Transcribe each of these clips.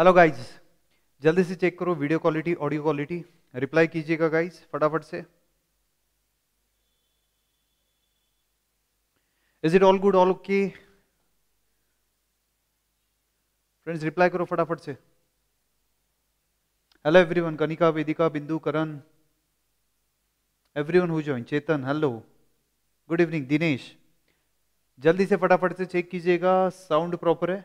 Hello guys जल्दी से check करो video quality audio quality reply कीजिएगा गाइज फटाफट से is it all good all okay friends reply करो फटाफट से hello everyone Kanika Vedika Bindu Karan everyone who join Chetan hello good evening Dinesh जल्दी से फटाफट से चेक कीजिएगा साउंड प्रॉपर है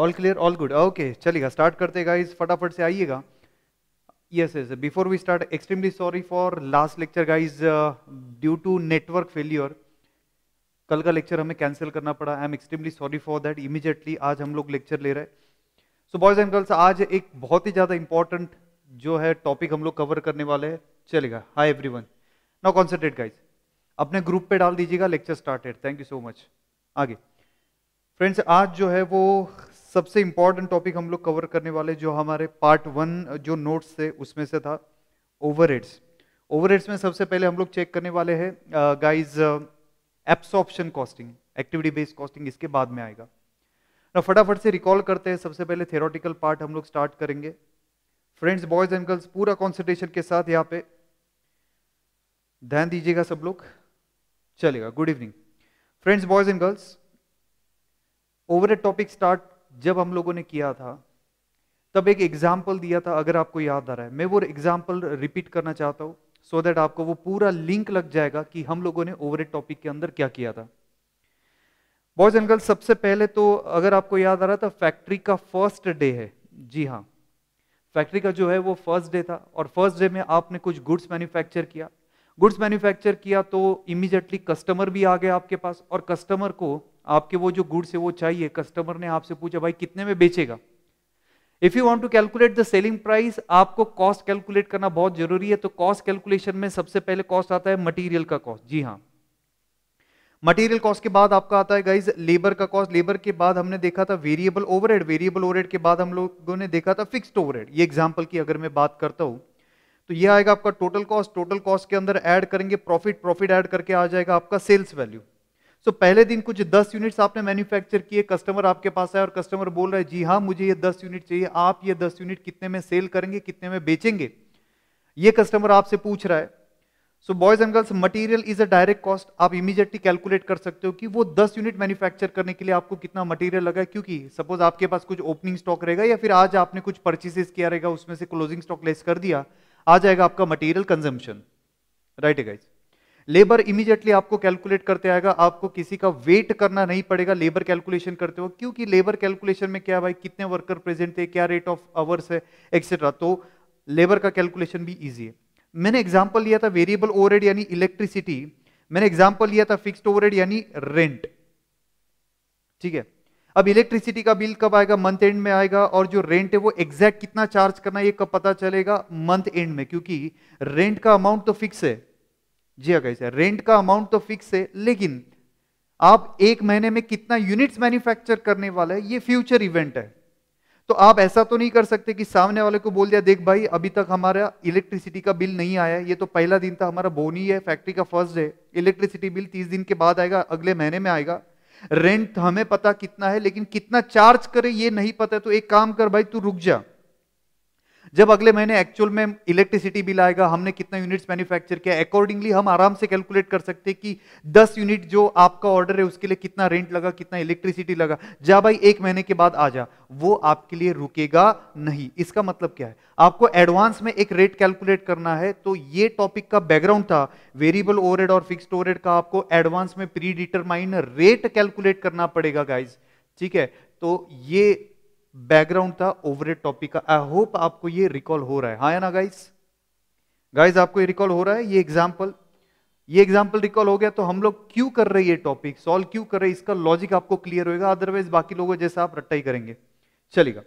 all clear all good okay चलेगा स्टार्ट करते गाइज फटाफट से आइएगा yes yes before we start extremely sorry for last lecture guys due to network failure कल का लेक्चर हमें कैंसिल करना पड़ा I am extremely sorry for that immediately आज हम लोग लेक्चर ले रहे हैं सो बॉयज एंड गर्ल्स आज एक बहुत ही ज़्यादा इंपॉर्टेंट जो है टॉपिक हम लोग कवर करने वाले हैं चलेगा hi everyone now concentrate guys अपने ग्रुप पे डाल दीजिएगा lecture started thank you so much आगे फ्रेंड्स आज जो है वो सबसे इम्पॉर्टेंट टॉपिक हम लोग कवर करने वाले जो हमारे पार्ट वन जो नोट्स थे उसमें से था ओवर ओवरहेड्स में सबसे पहले हम लोग चेक करने वाले हैं guys absorption costing activity based costing इसके बाद में आएगा ना फटाफट से रिकॉल करते हैं सबसे पहले थेरोटिकल पार्ट हम लोग स्टार्ट करेंगे फ्रेंड्स बॉयज एंड गर्ल्स पूरा कॉन्सेंट्रेशन के साथ यहाँ पे ध्यान दीजिएगा सब लोग चलेगा good evening friends boys and girls over topic start जब हम लोगों ने किया था तब एक एग्जाम्पल दिया था अगर आपको याद आ रहा है मैं वो एग्जाम्पल रिपीट करना चाहता हूँ सो so दैट आपको वो पूरा लिंक लग जाएगा कि हम लोगों ने ओवर टॉपिक के अंदर क्या किया था बॉयज एंड गर्ल्स सबसे पहले तो अगर आपको याद आ रहा था फैक्ट्री का फर्स्ट डे है जी हाँ फैक्ट्री का जो है वो फर्स्ट डे था और फर्स्ट डे में आपने कुछ गुड्स मैन्युफैक्चर किया गुड्स मैन्युफैक्चर किया तो इमीजिएटली कस्टमर भी आ गए आपके पास और कस्टमर को आपके वो जो गुड्स है वो चाहिए कस्टमर ने आपसे पूछा भाई कितने में बेचेगा if you want to calculate the selling price आपको कॉस्ट कैलकुलेट करना बहुत जरूरी है तो कॉस्ट कैलकुलेशन में सबसे पहले कॉस्ट आता है मटीरियल का कॉस्ट जी हाँ मटेरियल कॉस्ट के बाद आपका आता है गाइज लेबर का कॉस्ट लेबर के बाद हमने देखा था वेरिएबल ओवरहेड वेरिएबल ओवरहेड के बाद हम लोगों ने देखा था फिक्स्ड ओवरहेड ये एग्जांपल की अगर मैं बात करता हूँ तो ये आएगा आपका टोटल कॉस्ट टोटल कॉस्ट के अंदर ऐड करेंगे प्रॉफिट प्रॉफिट ऐड करके आ जाएगा आपका सेल्स वैल्यू सो so, पहले दिन कुछ दस यूनिट्स आपने मैन्युफैक्चर किए कस्टमर आपके पास आया और कस्टमर बोल रहा है जी हाँ मुझे ये दस यूनिट चाहिए आप ये दस यूनिट कितने में सेल करेंगे कितने में बेचेंगे ये कस्टमर आपसे पूछ रहा है so boys and girls material is a direct cost आप इमीजिएटली कैलकुलेट कर सकते हो कि वो दस यूनिट मैन्युफैक्चर करने के लिए आपको कितना मटेरियल लगा क्योंकि सपोज आपके पास कुछ ओपनिंग स्टॉक रहेगा या फिर आज आपने कुछ परचेसेस किया रहेगा उसमें से क्लोजिंग स्टॉक लेस कर दिया आ जाएगा आपका मटेरियल कंजम्पशन राइट है गाइज लेबर इमीजिएटली आपको कैलकुलेट करते आएगा आपको किसी का वेट करना नहीं पड़ेगा लेबर कैलकुलेशन करते हो क्योंकि लेबर कैलकुलेशन में क्या भाई कितने वर्कर प्रेजेंट थे क्या रेट ऑफ आवर्स है एक्सेट्रा तो लेबर का कैलकुलेशन भी ईजी है मैंने एग्जाम्पल लिया था वेरिएबल ओवरहेड यानी इलेक्ट्रिसिटी मैंने एग्जाम्पल लिया था फिक्स्ड ओवरहेड यानी रेंट ठीक है अब इलेक्ट्रिसिटी का बिल कब आएगा मंथ एंड में आएगा और जो रेंट है वो एग्जैक्ट कितना चार्ज करना ये कब पता चलेगा मंथ एंड में क्योंकि रेंट का अमाउंट तो फिक्स है जी अगई सर रेंट का अमाउंट तो फिक्स है लेकिन आप एक महीने में कितना यूनिट्स मैन्युफैक्चर करने वाला है ये फ्यूचर इवेंट है तो आप ऐसा तो नहीं कर सकते कि सामने वाले को बोल दिया देख भाई अभी तक हमारा इलेक्ट्रिसिटी का बिल नहीं आया ये तो पहला दिन था हमारा बोनी है फैक्ट्री का फर्स्ट डे इलेक्ट्रिसिटी बिल तीस दिन के बाद आएगा अगले महीने में आएगा रेंट हमें पता कितना है लेकिन कितना चार्ज करे ये नहीं पता है तो एक काम कर भाई तू रुक जा जब अगले महीने एक्चुअल में इलेक्ट्रिसिटी बिल आएगा हमने कितना यूनिट्स मैन्युफैक्चर किया अकॉर्डिंगली हम आराम से कैलकुलेट कर सकते हैं कि 10 यूनिट जो आपका ऑर्डर है उसके लिए कितना रेंट लगा कितना इलेक्ट्रिसिटी लगा जा भाई एक महीने के बाद आ जा वो आपके लिए रुकेगा नहीं इसका मतलब क्या है आपको एडवांस में एक रेट कैलकुलेट करना है तो ये टॉपिक का बैकग्राउंड था वेरिएबल ओवरहेड और फिक्स्ड ओवरहेड का आपको एडवांस में प्री डिटरमाइन रेट कैलकुलेट करना पड़ेगा गाइज ठीक है तो ये बैकग्राउंड था ओवर टॉपिक का आई होप आपको ये रिकॉल हो रहा है हाँ ना गाइस गाइस आपको ये रिकॉल हो रहा है ये एग्जाम्पल ये एग्जाम्पल रिकॉल हो गया तो हम लोग क्यों कर रहे ये टॉपिक सॉल्व क्यों कर रहे हैं इसका लॉजिक आपको क्लियर होगा अदरवाइज बाकी लोगों जैसे आप रट्टा ही करेंगे चलेगा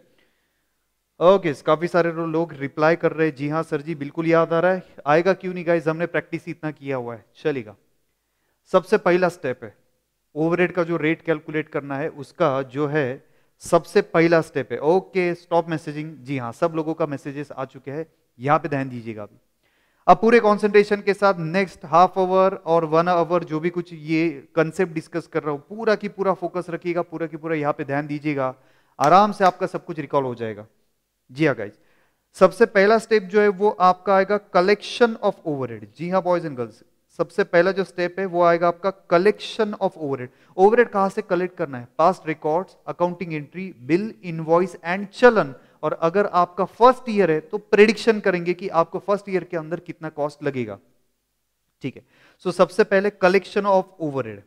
ओके okay, काफी सारे लोग रिप्लाई कर रहे हैं जी हाँ सर जी बिल्कुल याद आ रहा है आएगा क्यों नहीं गाइज हमने प्रैक्टिस इतना किया हुआ है चलेगा सबसे पहला स्टेप है ओवर का जो रेट कैलकुलेट करना है उसका जो है सबसे पहला स्टेप है ओके स्टॉप मैसेजिंग जी हाँ सब लोगों का मैसेजेस आ चुके हैं यहाँ पे ध्यान दीजिएगा अभी अब पूरे कंसंट्रेशन के साथ नेक्स्ट हाफ आवर और वन आवर जो भी कुछ ये कंसेप्ट डिस्कस कर रहा हूँ पूरा की पूरा फोकस रखिएगा पूरा की पूरा यहाँ पे ध्यान दीजिएगा आराम से आपका सब कुछ रिकॉल हो जाएगा जी हाँ गाइज सबसे पहला स्टेप जो है वो आपका आएगा कलेक्शन ऑफ ओवरहेड जी हाँ बॉयज एंड गर्ल्स सबसे पहला जो स्टेप है वो आएगा आपका कलेक्शन ऑफ ओवरहेड ओवरहेड कहां से कलेक्ट करना है past records accounting entry bill invoice and challan और अगर आपका फर्स्ट ईयर है तो प्रेडिक्शन करेंगे कि आपको फर्स्ट ईयर के अंदर कितना कॉस्ट लगेगा ठीक है सो so, सबसे पहले कलेक्शन ऑफ ओवरहेड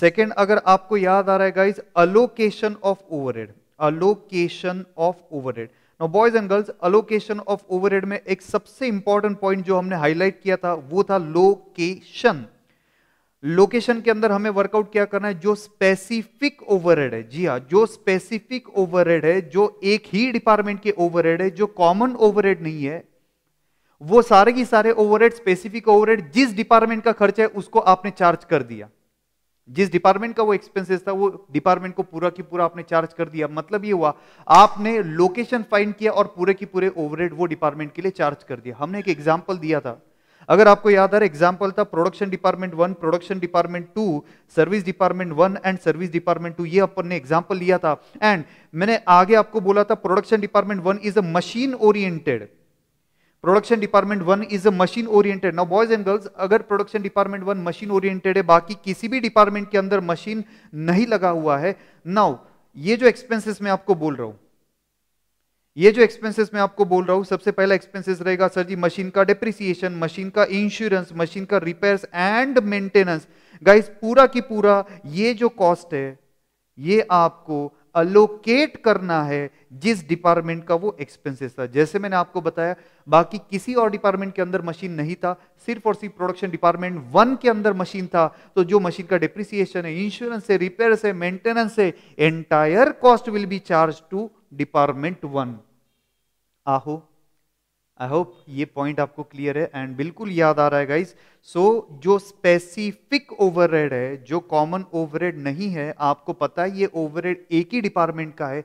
सेकेंड अगर आपको याद आ रहा है guys allocation of overhead allocation of overhead now boys and girls allocation of overhead में एक सबसे इंपॉर्टेंट पॉइंट जो हमने हाईलाइट किया था वो था लोकेशन लोकेशन के अंदर हमें वर्कआउट क्या करना है जो स्पेसिफिक ओवरहेड है जी हाँ जो स्पेसिफिक ओवरहेड है जो एक ही डिपार्टमेंट के ओवरहेड है जो कॉमन ओवरहेड नहीं है वो सारे की सारे ओवरहेड स्पेसिफिक ओवरहेड जिस डिपार्टमेंट का खर्चा है उसको आपने चार्ज कर दिया जिस डिपार्टमेंट का वो एक्सपेंसेस था वो डिपार्टमेंट को पूरा की पूरा आपने चार्ज कर दिया मतलब ये हुआ आपने लोकेशन फाइंड किया और पूरे की पूरे ओवरहेड वो डिपार्टमेंट के लिए चार्ज कर दिया हमने एक एग्जाम्पल दिया था अगर आपको याद आ रहा एग्जाम्पल था production department one production department two service department one and service department two ये अपन ने एग्जाम्पल लिया था एंड मैंने आगे आपको बोला था production department one is a machine oriented production department one is a machine oriented now boys and girls अगर production department one machine oriented है बाकी किसी भी डिपार्टमेंट के अंदर मशीन नहीं लगा हुआ है नाउ ये जो एक्सपेंसेस मैं आपको बोल रहा हूं ये जो एक्सपेंसेस मैं आपको बोल रहा हूं सबसे पहला एक्सपेंसेस रहेगा सर जी मशीन का डिप्रिसिएशन मशीन का इंश्योरेंस मशीन का रिपेयर एंड मेंटेनेंस गाइस पूरा की पूरा ये जो कॉस्ट है ये आपको अलोकेट करना है जिस डिपार्टमेंट का वो एक्सपेंसेस था जैसे मैंने आपको बताया बाकी किसी और डिपार्टमेंट के अंदर मशीन नहीं था सिर्फ और सिर्फ प्रोडक्शन डिपार्टमेंट वन के अंदर मशीन था तो जो मशीन का डिप्रिसिएशन है इंश्योरेंस है रिपेयर है मेंटेनेंस है entire cost will be charge to department one आहो आई होप ये पॉइंट आपको क्लियर है एंड बिल्कुल याद आ रहा है गाइज सो so, जो स्पेसिफिक ओवरहेड है जो कॉमन ओवरहेड नहीं है आपको पता है ये ओवरहेड एक ही डिपार्टमेंट का है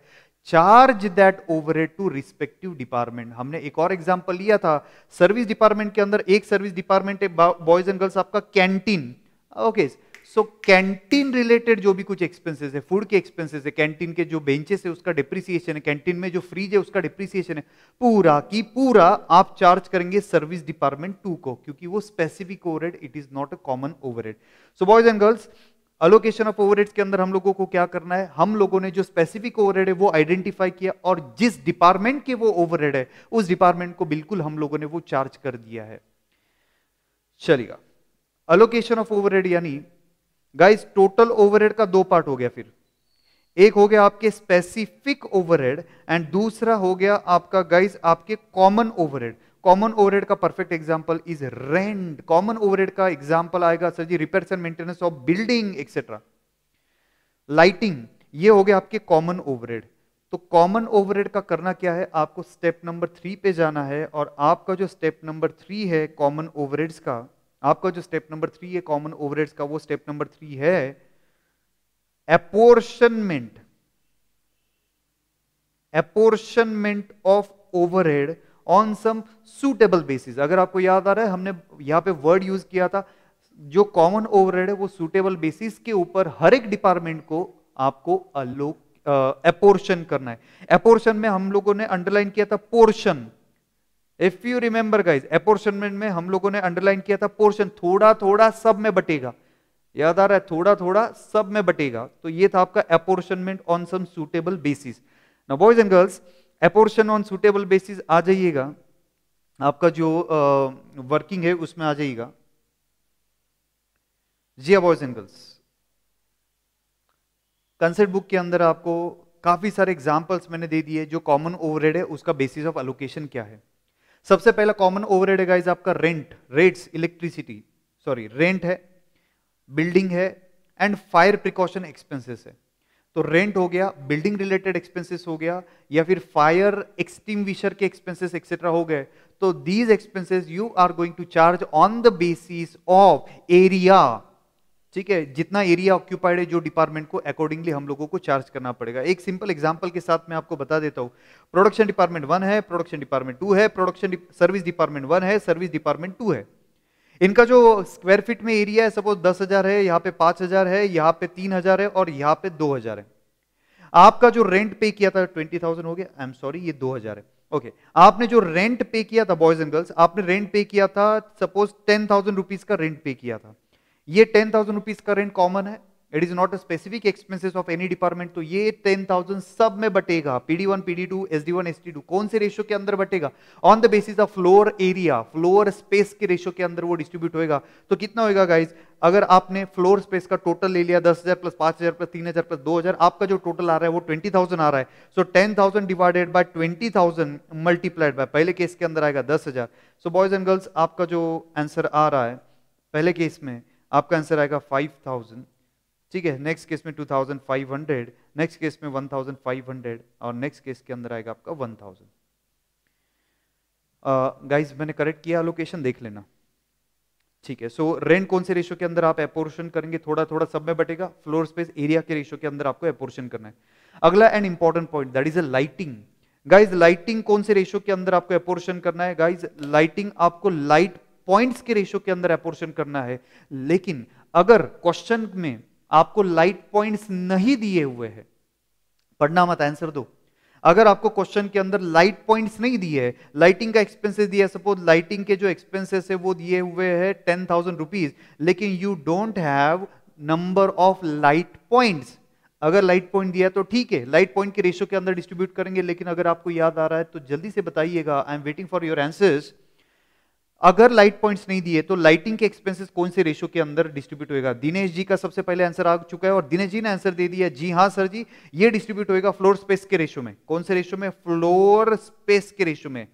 charge that overhead to respective department हमने एक और एग्जाम्पल लिया था सर्विस डिपार्टमेंट के अंदर एक सर्विस डिपार्टमेंट है बॉयज एंड गर्ल्स आपका canteen okay okay, so canteen related जो भी कुछ एक्सपेंसेस है फूड के एक्सपेंसेस है कैंटीन के जो बेंचेस है उसका डिप्रिसिएशन है कैंटीन में जो फ्रीज है उसका डिप्रिसिएशन है पूरा की पूरा आप चार्ज करेंगे सर्विस डिपार्टमेंट टू को क्योंकि वो specific over it is not a common over so boys and girls allocation of overheads के अंदर हम लोगों को क्या करना है हम लोगों ने जो स्पेसिफिक ओवरहेड है वो आइडेंटिफाई किया और जिस डिपार्टमेंट के वो ओवरहेड है उस डिपार्टमेंट को बिल्कुल हम लोगों ने वो चार्ज कर दिया है चलिएगा अलोकेशन ऑफ ओवरहेड यानी गाइस टोटल ओवरहेड का दो पार्ट हो गया फिर एक हो गया आपके स्पेसिफिक ओवरहेड एंड दूसरा हो गया आपका गाइस आपके कॉमन ओवरहेड कॉमन ओवरहेड का perfect example is rent common overhead का एग्जांपल आएगा सर जी repair and maintenance of building etcetera lighting ये हो गया आपके कॉमन ओवरहेड तो कॉमन ओवरहेड का करना क्या है आपको स्टेप नंबर थ्री पे जाना है और आपका जो स्टेप नंबर थ्री है कॉमन ओवरहेड्स का आपका जो स्टेप नंबर थ्री है कॉमन ओवरहेड्स का वो स्टेप नंबर थ्री है apportionment apportionment of overhead on some suitable basis अगर आपको याद आ रहा है हमने यहां पे वर्ड यूज किया था जो कॉमन ओवरहेड है वो सूटेबल बेसिस के ऊपर हर एक डिपार्टमेंट को आपको अलोक अपोर्शन करना है अपोर्शन में हम लोगों ने अंडरलाइन किया था portion if you remember guys apportionment में हम लोगों ने अंडरलाइन किया था पोर्शन थोड़ा थोड़ा सब में बटेगा याद आ रहा है थोड़ा थोड़ा सब में बटेगा तो ये था आपका apportionment on some suitable basis now boys and girls apportion on suitable basis आ जाइएगा आपका जो वर्किंग uh, है उसमें आ जाइएगा जी boys and girls concept book के अंदर आपको काफी सारे एग्जाम्पल्स मैंने दे दिए जो कॉमन ओवरहेड है उसका बेसिस ऑफ एलोकेशन क्या है सबसे पहला कॉमन ओवरहेड है आपका rent rates electricity sorry rent है बिल्डिंग है एंड फायर प्रिकॉशन एक्सपेंसेस है तो रेंट हो गया बिल्डिंग रिलेटेड एक्सपेंसेस हो गया या फिर फायर एक्सटिंग्विशर के एक्सपेंसेस एक्सेट्रा हो गए तो these expenses you are going to charge on the basis of area ठीक है जितना एरिया ऑक्यूपाइड है जो डिपार्टमेंट को अकॉर्डिंगली हम लोगों को चार्ज करना पड़ेगा एक सिंपल एग्जांपल के साथ मैं आपको बता देता हूँ प्रोडक्शन डिपार्टमेंट वन है प्रोडक्शन डिपार्टमेंट टू है प्रोडक्शन सर्विस डिपार्टमेंट वन है सर्विस डिपार्टमेंट टू है इनका जो स्क्वायर फीट में एरिया है सपोज दस हजार है यहाँ पे पांच हजार है यहाँ पे तीन हजार है और यहाँ पे दो हजार है आपका जो रेंट पे किया था ट्वेंटी थाउजेंड हो गया आई एम सॉरी ये दो हजार है ओके okay. आपने जो रेंट पे किया था बॉयज एंड गर्ल्स आपने रेंट पे किया था सपोज टेन थाउजेंड रुपीज का रेंट पे किया था ये टेन थाउजेंड रुपीज का रेंट कॉमन है it is not a specific expenses of any department तो ये टेन थाउजेंड सब में बटेगा PD one PD two S D one S T two कौन से रेशियो के अंदर बटेगा on the basis of floor area floor space के रेशियो के अंदर वो डिस्ट्रीब्यूट होगा तो कितना होगा गाइज अगर आपने फ्लोर स्पेस का टोटल ले लिया दस हजार प्लस पांच हजार प्लस तीन हजार प्लस दो हजार आपका जो टोटल आ रहा है वो ट्वेंटी थाउजेंड आ रहा है so ten thousand divided by twenty thousand multiplied by पहले केस के अंदर आएगा दस हजार सो बॉयज एंड गर्ल्स आपका जो आंसर आ रहा है पहले केस में आपका आंसर आएगा 5000 थाउजेंड ठीक है नेक्स्ट केस में 2500 नेक्स्ट केस में 1500 और नेक्स्ट केस के अंदर आएगा आपका 1000 थाउजेंड गाइज मैंने करेक्ट किया लोकेशन देख लेना ठीक है सो रेंट कौन से रेशो के अंदर आप एपोर्शन करेंगे थोड़ा थोड़ा सब में बटेगा फ्लोर स्पेस एरिया के रेशो के अंदर आपको एपोर्शन करना है अगला and important point that is a lighting guys lighting कौन से रेशो के अंदर आपको एपोर्शन करना है गाइज लाइटिंग आपको लाइट पॉइंट्स के रेशो के अंदर अपोर्शन करना है लेकिन अगर क्वेश्चन में आपको लाइट पॉइंट्स नहीं दिए हुए हैं पढ़ना मत आंसर दो अगर आपको क्वेश्चन के अंदर लाइट पॉइंट्स नहीं दिए हैं लाइटिंग का एक्सपेंसेस दिया है सपोज लाइटिंग के जो एक्सपेंसेस है वो दिए हुए हैं टेन थाउजेंड रुपीज लेकिन you don't have number of light points अगर लाइट पॉइंट दिया है तो ठीक है लाइट पॉइंट के रेशियो के अंदर डिस्ट्रीब्यूट करेंगे लेकिन अगर आपको याद आ रहा है तो जल्दी से बताइएगा I am waiting for your answers अगर लाइट पॉइंट्स नहीं दिए तो लाइटिंग के एक्सपेंसेस कौन से रेशो के अंदर डिस्ट्रीब्यूट होएगा दिनेश जी का सबसे पहले आंसर आ चुका है और दिनेश जी ने आंसर दे दिया जी हाँ सर जी ये डिस्ट्रीब्यूट होएगा फ्लोर स्पेस के रेशो में कौन से रेशो में फ्लोर स्पेस के रेशो में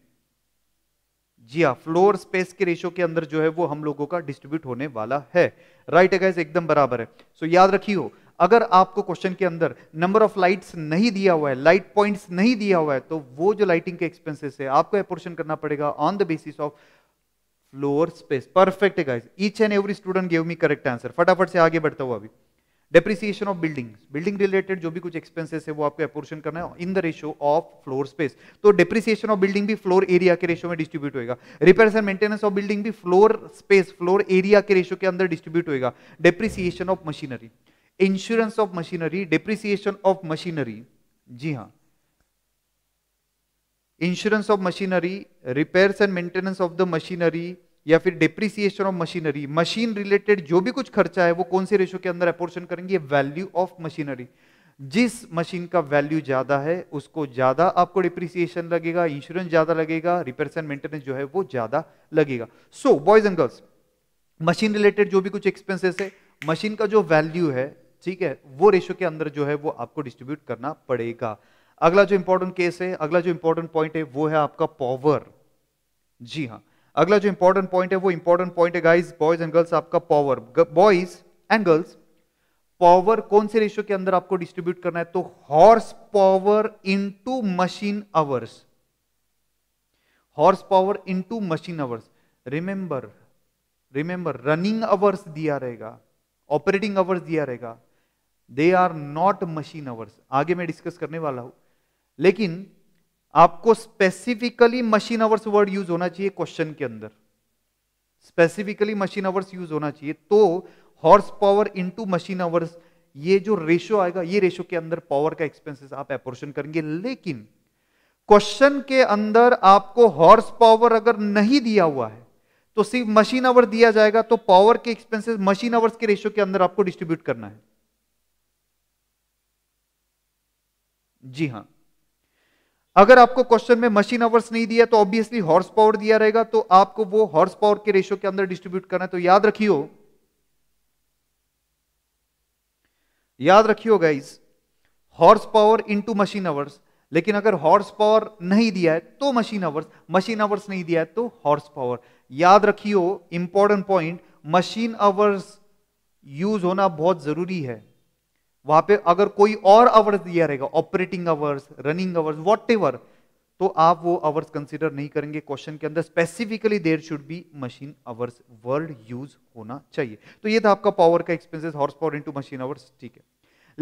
जी हाँ फ्लोर स्पेस के रेशो के अंदर जो है वो हम लोगों का डिस्ट्रीब्यूट होने वाला है राइट right, अगैस एकदम बराबर है सो so, याद रखियो अगर आपको क्वेश्चन के अंदर नंबर ऑफ लाइट्स नहीं दिया हुआ है लाइट पॉइंट्स नहीं दिया हुआ है तो वो जो लाइटिंग के एक्सपेंसेस है आपको अपोर्शन करना पड़ेगा on the basis of floor space perfect है guys each and every student gave me correct answer फटाफट से आगे बढ़ता हुआ अभी depreciation of building building related जो भी कुछ एक्सपेंसेस है वो आपको अपोर्शन करना है in the ratio of floor space तो डेप्रिसिएशन ऑफ बिल्डिंग भी फ्लोर एरिया के रेशियो में डिस्ट्रीब्यूट होगा repair and maintenance of building भी फ्लोर स्पेस फ्लोर एरिया के रेशियो के अंदर डिस्ट्रीब्यूट होगा depreciation of machinery insurance of machinery depreciation of machinery जी हाँ insurance of machinery repairs and maintenance of the machinery या फिर depreciation of machinery machine related जो भी कुछ खर्चा है वो कौन से रेशो के अंदर अपोर्शन करेंगे वैल्यू ऑफ मशीनरी जिस मशीन का वैल्यू ज्यादा है उसको ज्यादा आपको डिप्रिसिएशन लगेगा इंश्योरेंस ज्यादा लगेगा रिपेयर एंड मेंटेनेंस जो है वो ज्यादा लगेगा so boys and girls machine related जो भी कुछ एक्सपेंसेस है मशीन का जो वैल्यू है ठीक है वो रेशो के अंदर जो है वो आपको डिस्ट्रीब्यूट करना पड़ेगा अगला जो इंपॉर्टेंट केस है अगला जो इंपॉर्टेंट पॉइंट है वो है आपका पॉवर जी हाँ अगला जो इंपॉर्टेंट पॉइंट है वो इंपॉर्टेंट पॉइंट है गाइज बॉयज एंड गर्ल्स आपका power boys and girls power कौन से रेशियो के अंदर आपको डिस्ट्रीब्यूट करना है तो horse into machine hours horse power to machine hours remember remember running hours दिया रहेगा ऑपरेटिंग आवर्स दिया रहेगा they are not machine hours आगे मैं डिस्कस करने वाला हूं लेकिन आपको specifically machine hours word use होना चाहिए क्वेश्चन के अंदर स्पेसिफिकली मशीन आवर्स यूज होना चाहिए तो horse power into machine hours ये जो रेशो आएगा ये रेशो के अंदर पावर का एक्सपेंसेस आप एपोर्शन करेंगे लेकिन क्वेश्चन के अंदर आपको हॉर्स पावर अगर नहीं दिया हुआ है तो सिर्फ मशीन आवर दिया जाएगा तो पावर के एक्सपेंसेस मशीन आवर्स के रेशियो के अंदर आपको डिस्ट्रीब्यूट करना है जी हां अगर आपको क्वेश्चन में मशीन आवर्स नहीं दिया तो ऑब्वियसली हॉर्स पावर दिया रहेगा तो आपको वो हॉर्स पावर के रेशियो के अंदर डिस्ट्रीब्यूट करना है तो याद रखियो याद रखियो guys horse power into machine hours लेकिन अगर हॉर्स पावर नहीं दिया है तो मशीन आवर्स मशीन आवर्स नहीं दिया है तो हॉर्स पावर याद रखियो important point machine hours use होना बहुत जरूरी है वहां पे अगर कोई और आवर्स दिया रहेगा operating hours running hours whatever तो आप वो आवर्स कंसिडर नहीं करेंगे क्वेश्चन के अंदर specifically there should be machine hours word use होना चाहिए तो ये था आपका पावर का expenses horse power in machine hours ठीक है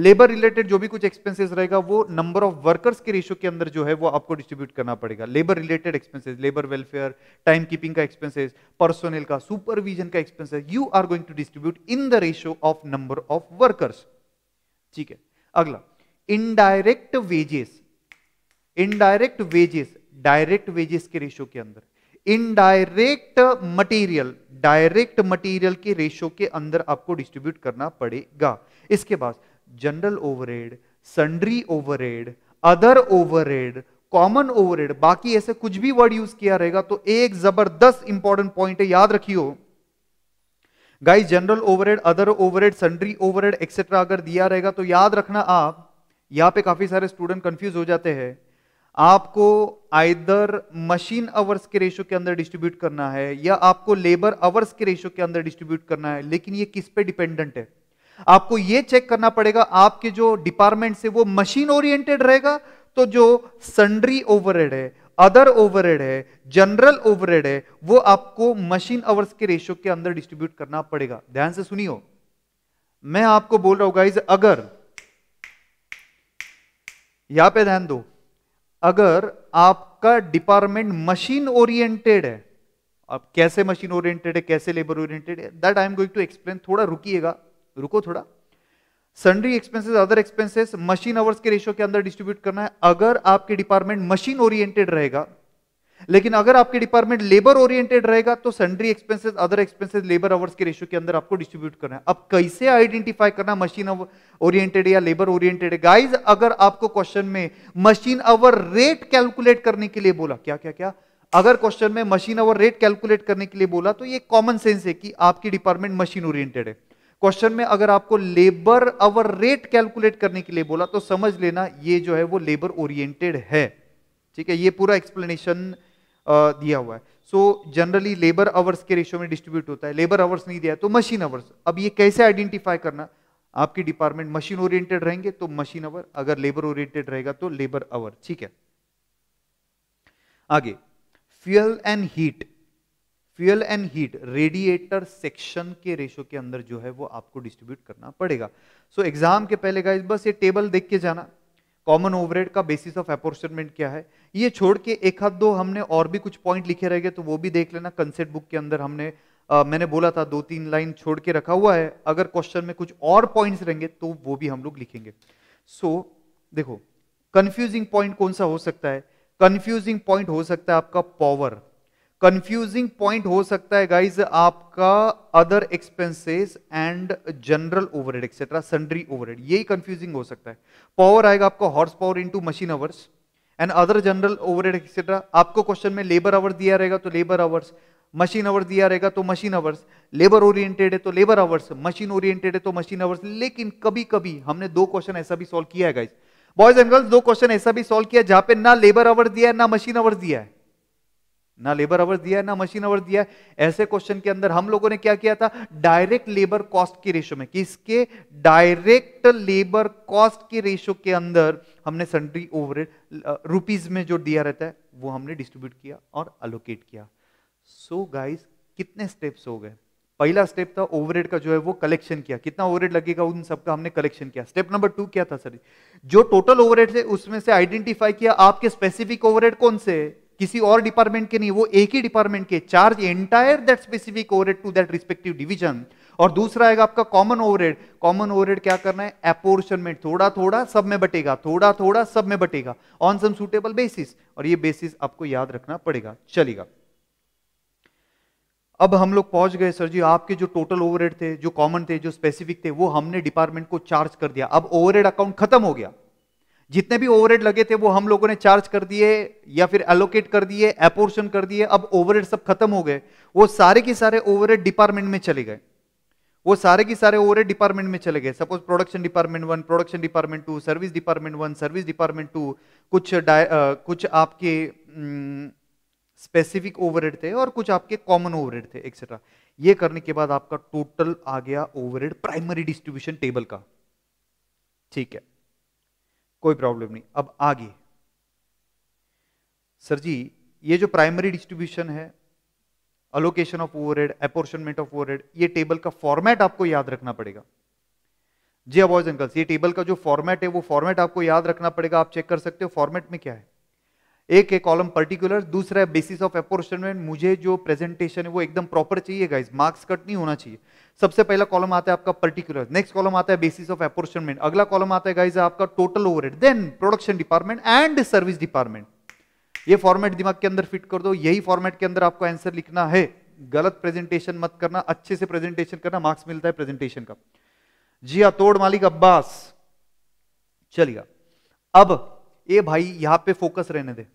लेबर रिलेटेड जो भी कुछ एक्सपेंसेस रहेगा वो नंबर ऑफ वर्कर्स के रेशियो के अंदर जो है वो आपको डिस्ट्रीब्यूट करना पड़ेगा labour related expenses labour welfare time keeping का एक्सपेंसेस पर्सोनल का सुपरविजन का expenses you are going to distribute in the ratio of number of workers ठीक है अगला indirect wages indirect wages direct wages के रेशो के अंदर इनडायरेक्ट मटेरियल डायरेक्ट मटेरियल के रेशो के अंदर आपको डिस्ट्रीब्यूट करना पड़ेगा इसके बाद general overhead sundry overhead other overhead common overhead बाकी ऐसे कुछ भी वर्ड यूज किया रहेगा तो एक जबरदस्त इंपॉर्टेंट पॉइंट है याद रखियो guys general overhead other overhead sundry overhead etcetera अगर दिया रहेगा तो याद रखना आप यहाँ पे काफी सारे स्टूडेंट कंफ्यूज हो जाते हैं आपको आइदर मशीन अवर्स के रेशो के अंदर डिस्ट्रीब्यूट करना है या आपको लेबर अवर्स के रेशो के अंदर डिस्ट्रीब्यूट करना है लेकिन ये किस पे डिपेंडेंट है आपको ये चेक करना पड़ेगा आपके जो डिपार्टमेंट से वो मशीन ओरिएंटेड रहेगा तो जो सन्ड्री ओवरहेड है अदर ओवरहेड है जनरल ओवरहेड है वो आपको मशीन आवर्स के रेशियो के अंदर डिस्ट्रीब्यूट करना पड़ेगा ध्यान से सुनियो मैं आपको बोल रहा हूं गाइज अगर यहां पे ध्यान दो अगर आपका डिपार्टमेंट मशीन ओरिएंटेड है आप कैसे मशीन ओरिएंटेड है कैसे लेबर ओरिएंटेड है that I am going to explain थोड़ा रुकिएगा रुको थोड़ा sundry expenses other expenses machine hours के रेशियो के अंदर डिस्ट्रीब्यूट करना है अगर आपके डिपार्टमेंट मशीन ओरिएंटेड रहेगा लेकिन अगर आपके डिपार्टमेंट लेबर ओरिएंटेड रहेगा तो sundry expenses other expenses labour hours के रेशियो के अंदर आपको डिस्ट्रीब्यूट करना है अब कैसे आइडेंटिफाई करना मशीन ओरिएंटेड या लेबर ओरिएंटेड गाइज अगर आपको क्वेश्चन में मशीन आवर रेट कैलकुलेट करने के लिए बोला क्या क्या क्या अगर क्वेश्चन में मशीन आवर रेट कैलकुलेट करने के लिए बोला तो ये कॉमन सेंस है कि आपकी डिपार्टमेंट मशीन ओरिएंटेड है क्वेश्चन में अगर आपको लेबर अवर रेट कैलकुलेट करने के लिए बोला तो समझ लेना ये जो है वो लेबर ओरिएंटेड है ठीक है ये पूरा एक्सप्लेनेशन दिया हुआ है सो जनरली लेबर आवर्स के रेशियो में डिस्ट्रीब्यूट होता है लेबर आवर्स नहीं दिया तो मशीन आवर्स अब ये कैसे आइडेंटिफाई करना आपकी डिपार्टमेंट मशीन ओरिएंटेड रहेंगे तो मशीन आवर अगर लेबर ओरिएंटेड रहेगा तो लेबर आवर ठीक है आगे fuel and heat fuel and heat radiator section के रेशो के अंदर जो है वो आपको डिस्ट्रीब्यूट करना पड़ेगा सो so, एग्जाम के पहले गाइज बस ये टेबल देख के जाना कॉमन ओवरहेड का बेसिस ऑफ अपोर्शनमेंट क्या है ये छोड़ के एक हाथ दो हमने और भी कुछ पॉइंट लिखे रह गए तो वो भी देख लेना कंसेप्ट बुक के अंदर हमने आ, मैंने बोला था दो तीन लाइन छोड़ के रखा हुआ है अगर क्वेश्चन में कुछ और पॉइंट्स रहेंगे तो वो भी हम लोग लिखेंगे सो so, देखो कंफ्यूजिंग पॉइंट कौन सा हो सकता है कंफ्यूजिंग पॉइंट हो सकता है आपका पॉवर कंफ्यूजिंग पॉइंट हो सकता है गाइज आपका other expenses and general overhead etcetera sundry overhead यही कंफ्यूजिंग हो सकता है पावर आएगा आपका horse power into machine hours and other general overhead etcetera आपको क्वेश्चन में लेबर आवर दिया रहेगा तो लेबर आवर्स मशीन आवर दिया रहेगा तो मशीन आवर्स लेबर ओरिएंटेड है तो लेबर आवर्स मशीन ओरिएंटेड है तो मशीन आवर्स लेकिन कभी कभी हमने दो क्वेश्चन ऐसा भी सॉल्व किया है गाइज बॉयज एंड गर्ल्स दो क्वेश्चन ऐसा भी सॉल्व किया जहां पे ना लेबर आवर दिया है ना मशीन आवर्स दिया है ना लेबर आवर्स दिया है ना मशीन आवर्स दिया है ऐसे क्वेश्चन के अंदर हम लोगों ने क्या किया था डायरेक्ट लेबर कॉस्ट की रेशो में किसके डायरेक्ट लेबर कॉस्ट की रेशो के अंदर हमने सन्ड्री ओवर रुपीज में जो दिया रहता है वो हमने डिस्ट्रीब्यूट किया और अलोकेट किया सो so गाइस कितने स्टेप्स हो गए पहला स्टेप था ओवरहेड का जो है वो कलेक्शन किया कितना ओवरहेड लगेगा उन सबका हमने कलेक्शन किया स्टेप नंबर टू क्या था सर जो टोटल ओवरहेड है उसमें से आइडेंटिफाई किया आपके स्पेसिफिक ओवरहेड कौन से है किसी और डिपार्टमेंट के नहीं वो एक ही डिपार्टमेंट के charge entire that specific overhead to that respective division और दूसरा आएगा आपका कॉमन ओवरहेड कॉमन ओवरहेड क्या करना है अपोर्शनमेंट थोड़ा थोड़ा सब में बटेगा थोड़ा थोड़ा सब में बटेगा ऑन सम सुटेबल बेसिस और ये बेसिस आपको याद रखना पड़ेगा चलेगा अब हम लोग पहुंच गए सर जी आपके जो टोटल ओवरहेड थे जो कॉमन थे जो स्पेसिफिक थे वो हमने डिपार्टमेंट को चार्ज कर दिया अब ओवरहेड अकाउंट खत्म हो गया जितने भी ओवरहेड लगे थे वो हम लोगों ने चार्ज कर दिए या फिर एलोकेट कर दिए एपोर्शन कर दिए अब ओवरहेड सब खत्म हो गए वो सारे के सारे ओवरहेड डिपार्टमेंट में चले गए वो सारे के सारे ओवरहेड डिपार्टमेंट में चले गए suppose production department one production department two service department one service department two कुछ आ, कुछ आपके स्पेसिफिक ओवरहेड थे और कुछ आपके कॉमन ओवरहेड थे एक्सेट्रा ये करने के बाद आपका टोटल आ गया ओवरहेड प्राइमरी डिस्ट्रीब्यूशन टेबल का ठीक है कोई प्रॉब्लम नहीं अब आगे सर जी ये जो प्राइमरी डिस्ट्रीब्यूशन है allocation of head apportionment of overhead ये टेबल का फॉर्मेट आपको याद रखना पड़ेगा जी अबॉयज हाँ, अंकल्स ये टेबल का जो फॉर्मेट है वो फॉर्मेट आपको याद रखना पड़ेगा आप चेक कर सकते हो फॉर्मेट में क्या है एक है कॉलम पर्टिकुलर दूसरा है बेसिस ऑफ अपोर्शनमेंट मुझे जो प्रेजेंटेशन है वो एकदम प्रॉपर चाहिए गाइज मार्क्स कट नहीं होना चाहिए सबसे पहला कॉलम आता है आपका पर्टिकुलर नेक्स्ट कॉलम आता है बेसिस ऑफ अपोर्शनमेंट अगला कॉलम आता है गाइज आपका total overhead then production department and service department ये फॉर्मेट दिमाग के अंदर फिट कर दो यही फॉर्मेट के अंदर आपको आंसर लिखना है गलत प्रेजेंटेशन मत करना अच्छे से प्रेजेंटेशन करना मार्क्स मिलता है प्रेजेंटेशन का जी हाँ, तोड़ मालिक अब्बास चलिए अब ये भाई यहां पे फोकस रहने दे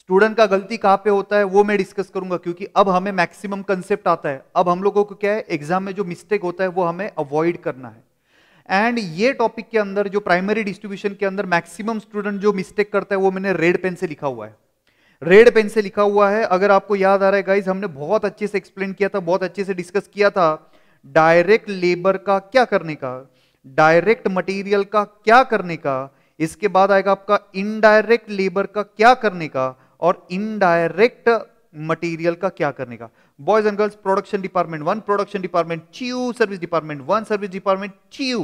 स्टूडेंट का गलती कहाँ पे होता है वो मैं डिस्कस करूंगा क्योंकि अब हमें मैक्सिमम कंसेप्ट आता है अब हम लोगों को क्या है एग्जाम में जो मिस्टेक होता है वो हमें अवॉइड करना है एंड ये टॉपिक के अंदर जो प्राइमरी डिस्ट्रीब्यूशन के अंदर मैक्सिमम स्टूडेंट जो मिस्टेक करता है वो मैंने रेड पेन से लिखा हुआ है रेड पेन से लिखा हुआ है अगर आपको याद आ रहा है गाइज हमने बहुत अच्छे से एक्सप्लेन किया था बहुत अच्छे से डिस्कस किया था डायरेक्ट लेबर का क्या करने का डायरेक्ट मटेरियल का क्या करने का इसके बाद आएगा आपका इनडायरेक्ट लेबर का क्या करने का और इनडायरेक्ट मटेरियल का क्या करने का boys and girls production department one production department ची service department one service department च्यू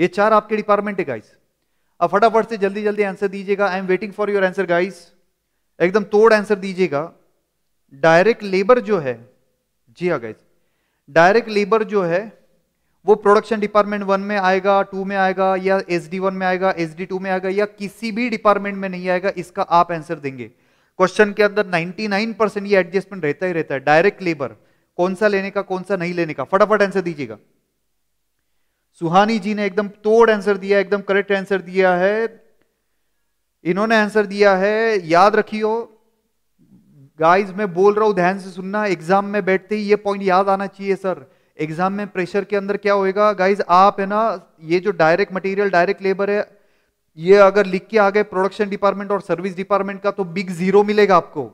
ये चार आपके डिपार्टमेंट है गाइस अब फटाफट से जल्दी जल्दी आंसर दीजिएगा I am waiting for your answer guys एकदम तोड़ आंसर दीजिएगा डायरेक्ट लेबर जो है जी हाँ गाइस डायरेक्ट लेबर जो है वो प्रोडक्शन डिपार्टमेंट वन में आएगा टू में आएगा या एस डी वन में आएगा एस डी टू में आएगा या किसी भी डिपार्टमेंट में नहीं आएगा इसका आप आंसर देंगे क्वेश्चन के अंदर 99 परसेंट ये एडजस्टमेंट रहता ही रहता है डायरेक्ट लेबर कौन सा लेने का कौन सा नहीं लेने का फटाफट आंसर दीजिएगा सुहानी जी ने एकदम तोड़ आंसर दिया एकदम करेक्ट आंसर दिया है इन्होंने आंसर दिया है याद रखियो गाइज मैं बोल रहा हूं ध्यान से सुनना एग्जाम में बैठते ही ये पॉइंट याद आना चाहिए सर एग्जाम में प्रेशर के अंदर क्या होएगा गाइज आप है ना ये जो डायरेक्ट मटेरियल डायरेक्ट लेबर है ये अगर लिख के आ गए प्रोडक्शन डिपार्टमेंट और सर्विस डिपार्टमेंट का तो बिग जीरो मिलेगा आपको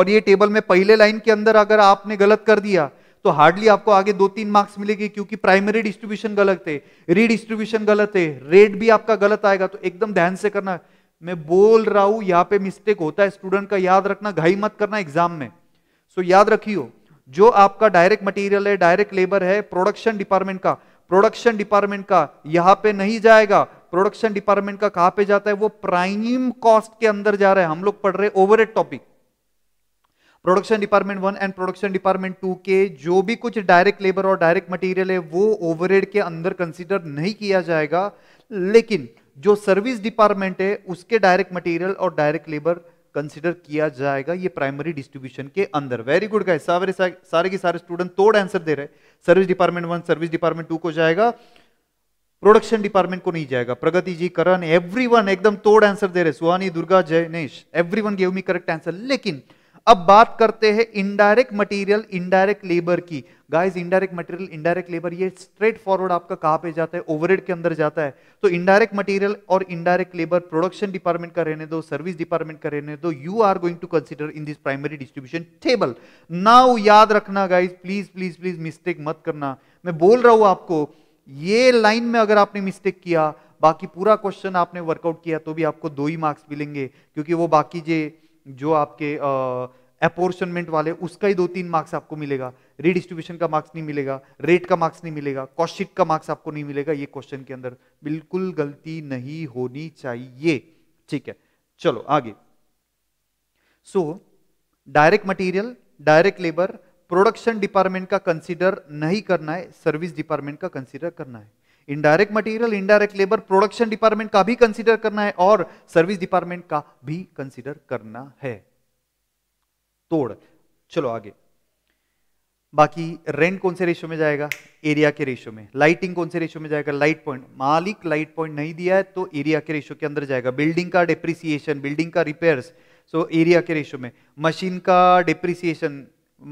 और ये टेबल में पहले लाइन के अंदर अगर आपने गलत कर दिया तो हार्डली आपको आगे दो तीन मार्क्स मिलेगी क्योंकि प्राइमरी डिस्ट्रीब्यूशन गलत है रीडिस्ट्रीब्यूशन गलत है रेट भी आपका गलत आएगा तो एकदम ध्यान से करना मैं बोल रहा हूं यहाँ पे मिस्टेक होता है स्टूडेंट का याद रखना घाई मत करना एग्जाम में सो so, याद रखियो जो आपका डायरेक्ट मटेरियल है डायरेक्ट लेबर है प्रोडक्शन डिपार्टमेंट का प्रोडक्शन डिपार्टमेंट का यहां पे नहीं जाएगा प्रोडक्शन डिपार्टमेंट का कहां पे जाता है वो प्राइम कॉस्ट के अंदर जा रहा है हम लोग पढ़ रहे over topic production department one and production department two के जो भी कुछ डायरेक्ट लेबर और डायरेक्ट मटेरियल है वो ओवरहेड के अंदर कंसिडर नहीं किया जाएगा लेकिन जो सर्विस डिपार्टमेंट है उसके डायरेक्ट मटेरियल और डायरेक्ट लेबर कंसिडर किया जाएगा ये प्राइमरी डिस्ट्रीब्यूशन के अंदर वेरी गुड गाइस सारे सारे के सारे स्टूडेंट तोड़ आंसर दे रहे service department one service department two को जाएगा प्रोडक्शन डिपार्टमेंट को नहीं जाएगा प्रगति जी करण एवरीवन एकदम तोड़ आंसर दे रहे Suhani Durga Jaynesh everyone gave me correct answer लेकिन अब बात करते हैं इनडायरेक्ट मटेरियल इनडायरेक्ट लेबर की guys indirect material indirect labour ये स्ट्रेट फॉरवर्ड आपका कहाँ पे जाता है ओवरहेड के अंदर जाता है तो इनडायरेक्ट मटेरियल और इनडायरेक्ट लेबर प्रोडक्शन डिपार्टमेंट का रहने दो सर्विस डिपार्टमेंट का रहने दो you are going to consider in this primary distribution table now याद रखना guys please please please mistake मत करना मैं बोल रहा हूं आपको ये लाइन में अगर आपने मिस्टेक किया बाकी पूरा क्वेश्चन आपने वर्कआउट किया तो भी आपको दो ही मार्क्स मिलेंगे क्योंकि वो बाकी जे जो आपके अपोर्शनमेंट वाले उसका ही दो तीन मार्क्स आपको मिलेगा रीडिस्ट्रीब्यूशन का मार्क्स नहीं मिलेगा रेट का मार्क्स नहीं मिलेगा कॉस्टशीट का मार्क्स आपको नहीं मिलेगा ये क्वेश्चन के अंदर बिल्कुल गलती नहीं होनी चाहिए ठीक है चलो आगे so direct material direct labour production department का कंसीडर नहीं करना है सर्विस डिपार्टमेंट का कंसीडर करना है indirect material indirect labour production department का भी कंसीडर करना है और सर्विस डिपार्टमेंट का भी कंसीडर करना है तोड़ चलो आगे बाकी रेंट कौन से रेशो में जाएगा एरिया के रेशो में लाइटिंग कौन से रेशो में जाएगा लाइट पॉइंट मालिक लाइट पॉइंट नहीं दिया है तो एरिया के रेशो के अंदर जाएगा बिल्डिंग का डिप्रिसिएशन बिल्डिंग का रिपेयर्स सो एरिया के रेशो में मशीन का डिप्रिसिएशन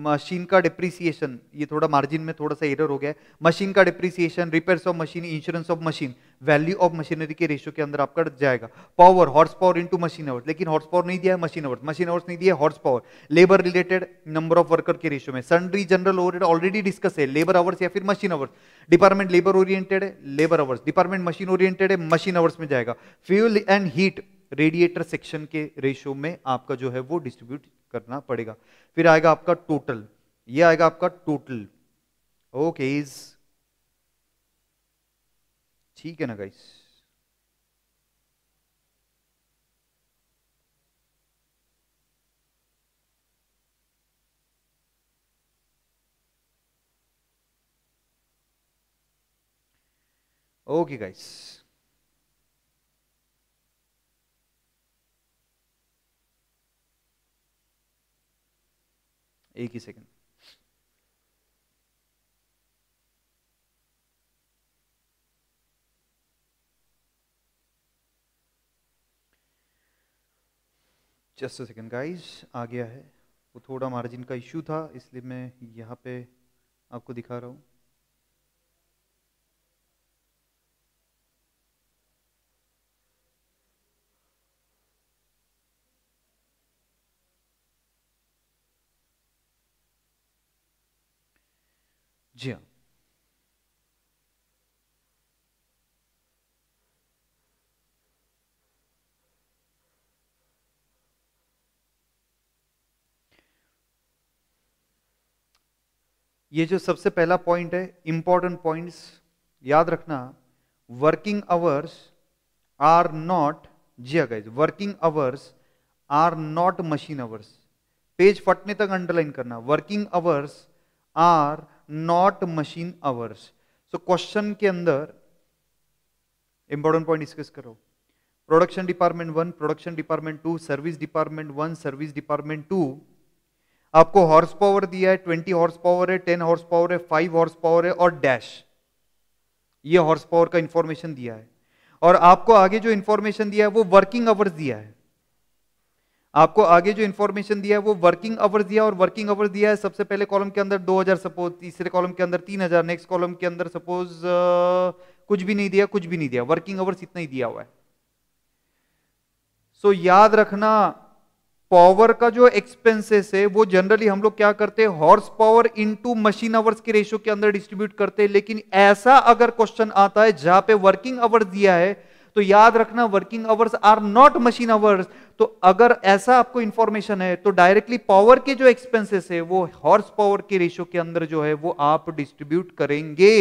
मशीन का डिप्रिसिएशन ये थोड़ा मार्जिन में थोड़ा सा एरर हो गया है मशीन का depreciation repairs of machine insurance of machine value of machinery के रेशियो के अंदर आपका जाएगा power horse power into machine hours लेकिन हॉर्स पावर नहीं दिया है मशीन आवर्स मशीन आवर्स नहीं दिया horse power labour related number of worker के रेशियो में sundry general overhead already discuss है लेबर आवर्स या फिर machine hours department labour oriented है labour hours department machine oriented है मशीन आवर्स में जाएगा fuel and heat radiator section के रेशियो में आपका जो है वो डिस्ट्रीब्यूट करना पड़ेगा फिर आएगा आपका टोटल ये आएगा आपका टोटल ओके इज ठीक है ना गाइस ओके गाइस एक ही सेकंड जस्ट सेकेंड गाइज आ गया है वो थोड़ा मार्जिन का इशू था इसलिए मैं यहाँ पे आपको दिखा रहा हूँ जी हाँ ये जो सबसे पहला पॉइंट है इंपॉर्टेंट पॉइंट्स याद रखना वर्किंग आवर्स आर नॉट जी हाँ working hours are not machine hours page फटने तक अंडरलाइन करना working hours are not machine hours so question के अंदर इंपॉर्टेंट पॉइंट डिस्कस करो production department one production department two service department one service department two आपको horse power दिया है twenty horse power है टेन हॉर्स पावर है five horse power है और डैश ये हॉर्स पावर का इंफॉर्मेशन दिया है और आपको आगे जो इंफॉर्मेशन दिया है वो वर्किंग आवर्स दिया है आपको आगे जो इन्फॉर्मेशन दिया है वो वर्किंग आवर्स दिया और वर्किंग आवर्स दिया है सबसे पहले कॉलम के अंदर 2000 सपोज तीसरे कॉलम के अंदर 3000 नेक्स्ट कॉलम के अंदर सपोज कुछ भी नहीं दिया कुछ भी नहीं दिया वर्किंग आवर्स इतना ही दिया हुआ है सो so, याद रखना पावर का जो एक्सपेंसेस है वो जनरली हम लोग क्या करते हैं horse power into machine hours के रेशियो के अंदर डिस्ट्रीब्यूट करते हैं लेकिन ऐसा अगर क्वेश्चन आता है जहां पे वर्किंग आवर्स दिया है तो याद रखना working hours are not machine hours तो अगर ऐसा आपको इंफॉर्मेशन है तो डायरेक्टली पावर के जो एक्सपेंसेस है वो हॉर्स पावर के रेशियो के अंदर जो है वो आप डिस्ट्रीब्यूट करेंगे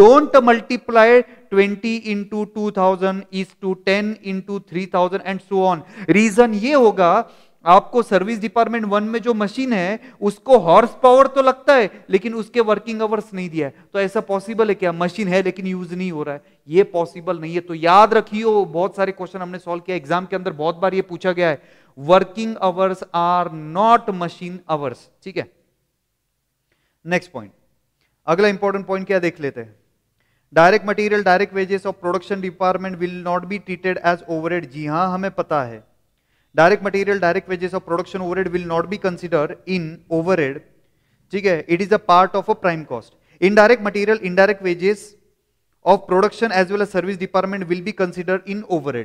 don't multiply 20 into two thousand is to ten into three thousand and so on reason ये होगा आपको सर्विस डिपार्टमेंट वन में जो मशीन है उसको हॉर्स पावर तो लगता है लेकिन उसके वर्किंग आवर्स नहीं दिया है तो ऐसा पॉसिबल है क्या मशीन है लेकिन यूज नहीं हो रहा है ये पॉसिबल नहीं है तो याद रखियो बहुत सारे क्वेश्चन हमने सॉल्व किया एग्जाम के अंदर बहुत बार ये पूछा गया है working hours are not machine hours ठीक है नेक्स्ट पॉइंट अगला इंपॉर्टेंट पॉइंट क्या देख लेते हैं direct material direct wages of production department will not be treated as over जी हाँ हमें पता है direct material direct wages of production overhead will not be consider in overhead ठीक है it is a part of a prime cost indirect material indirect wages of production as well as service department will be consider in over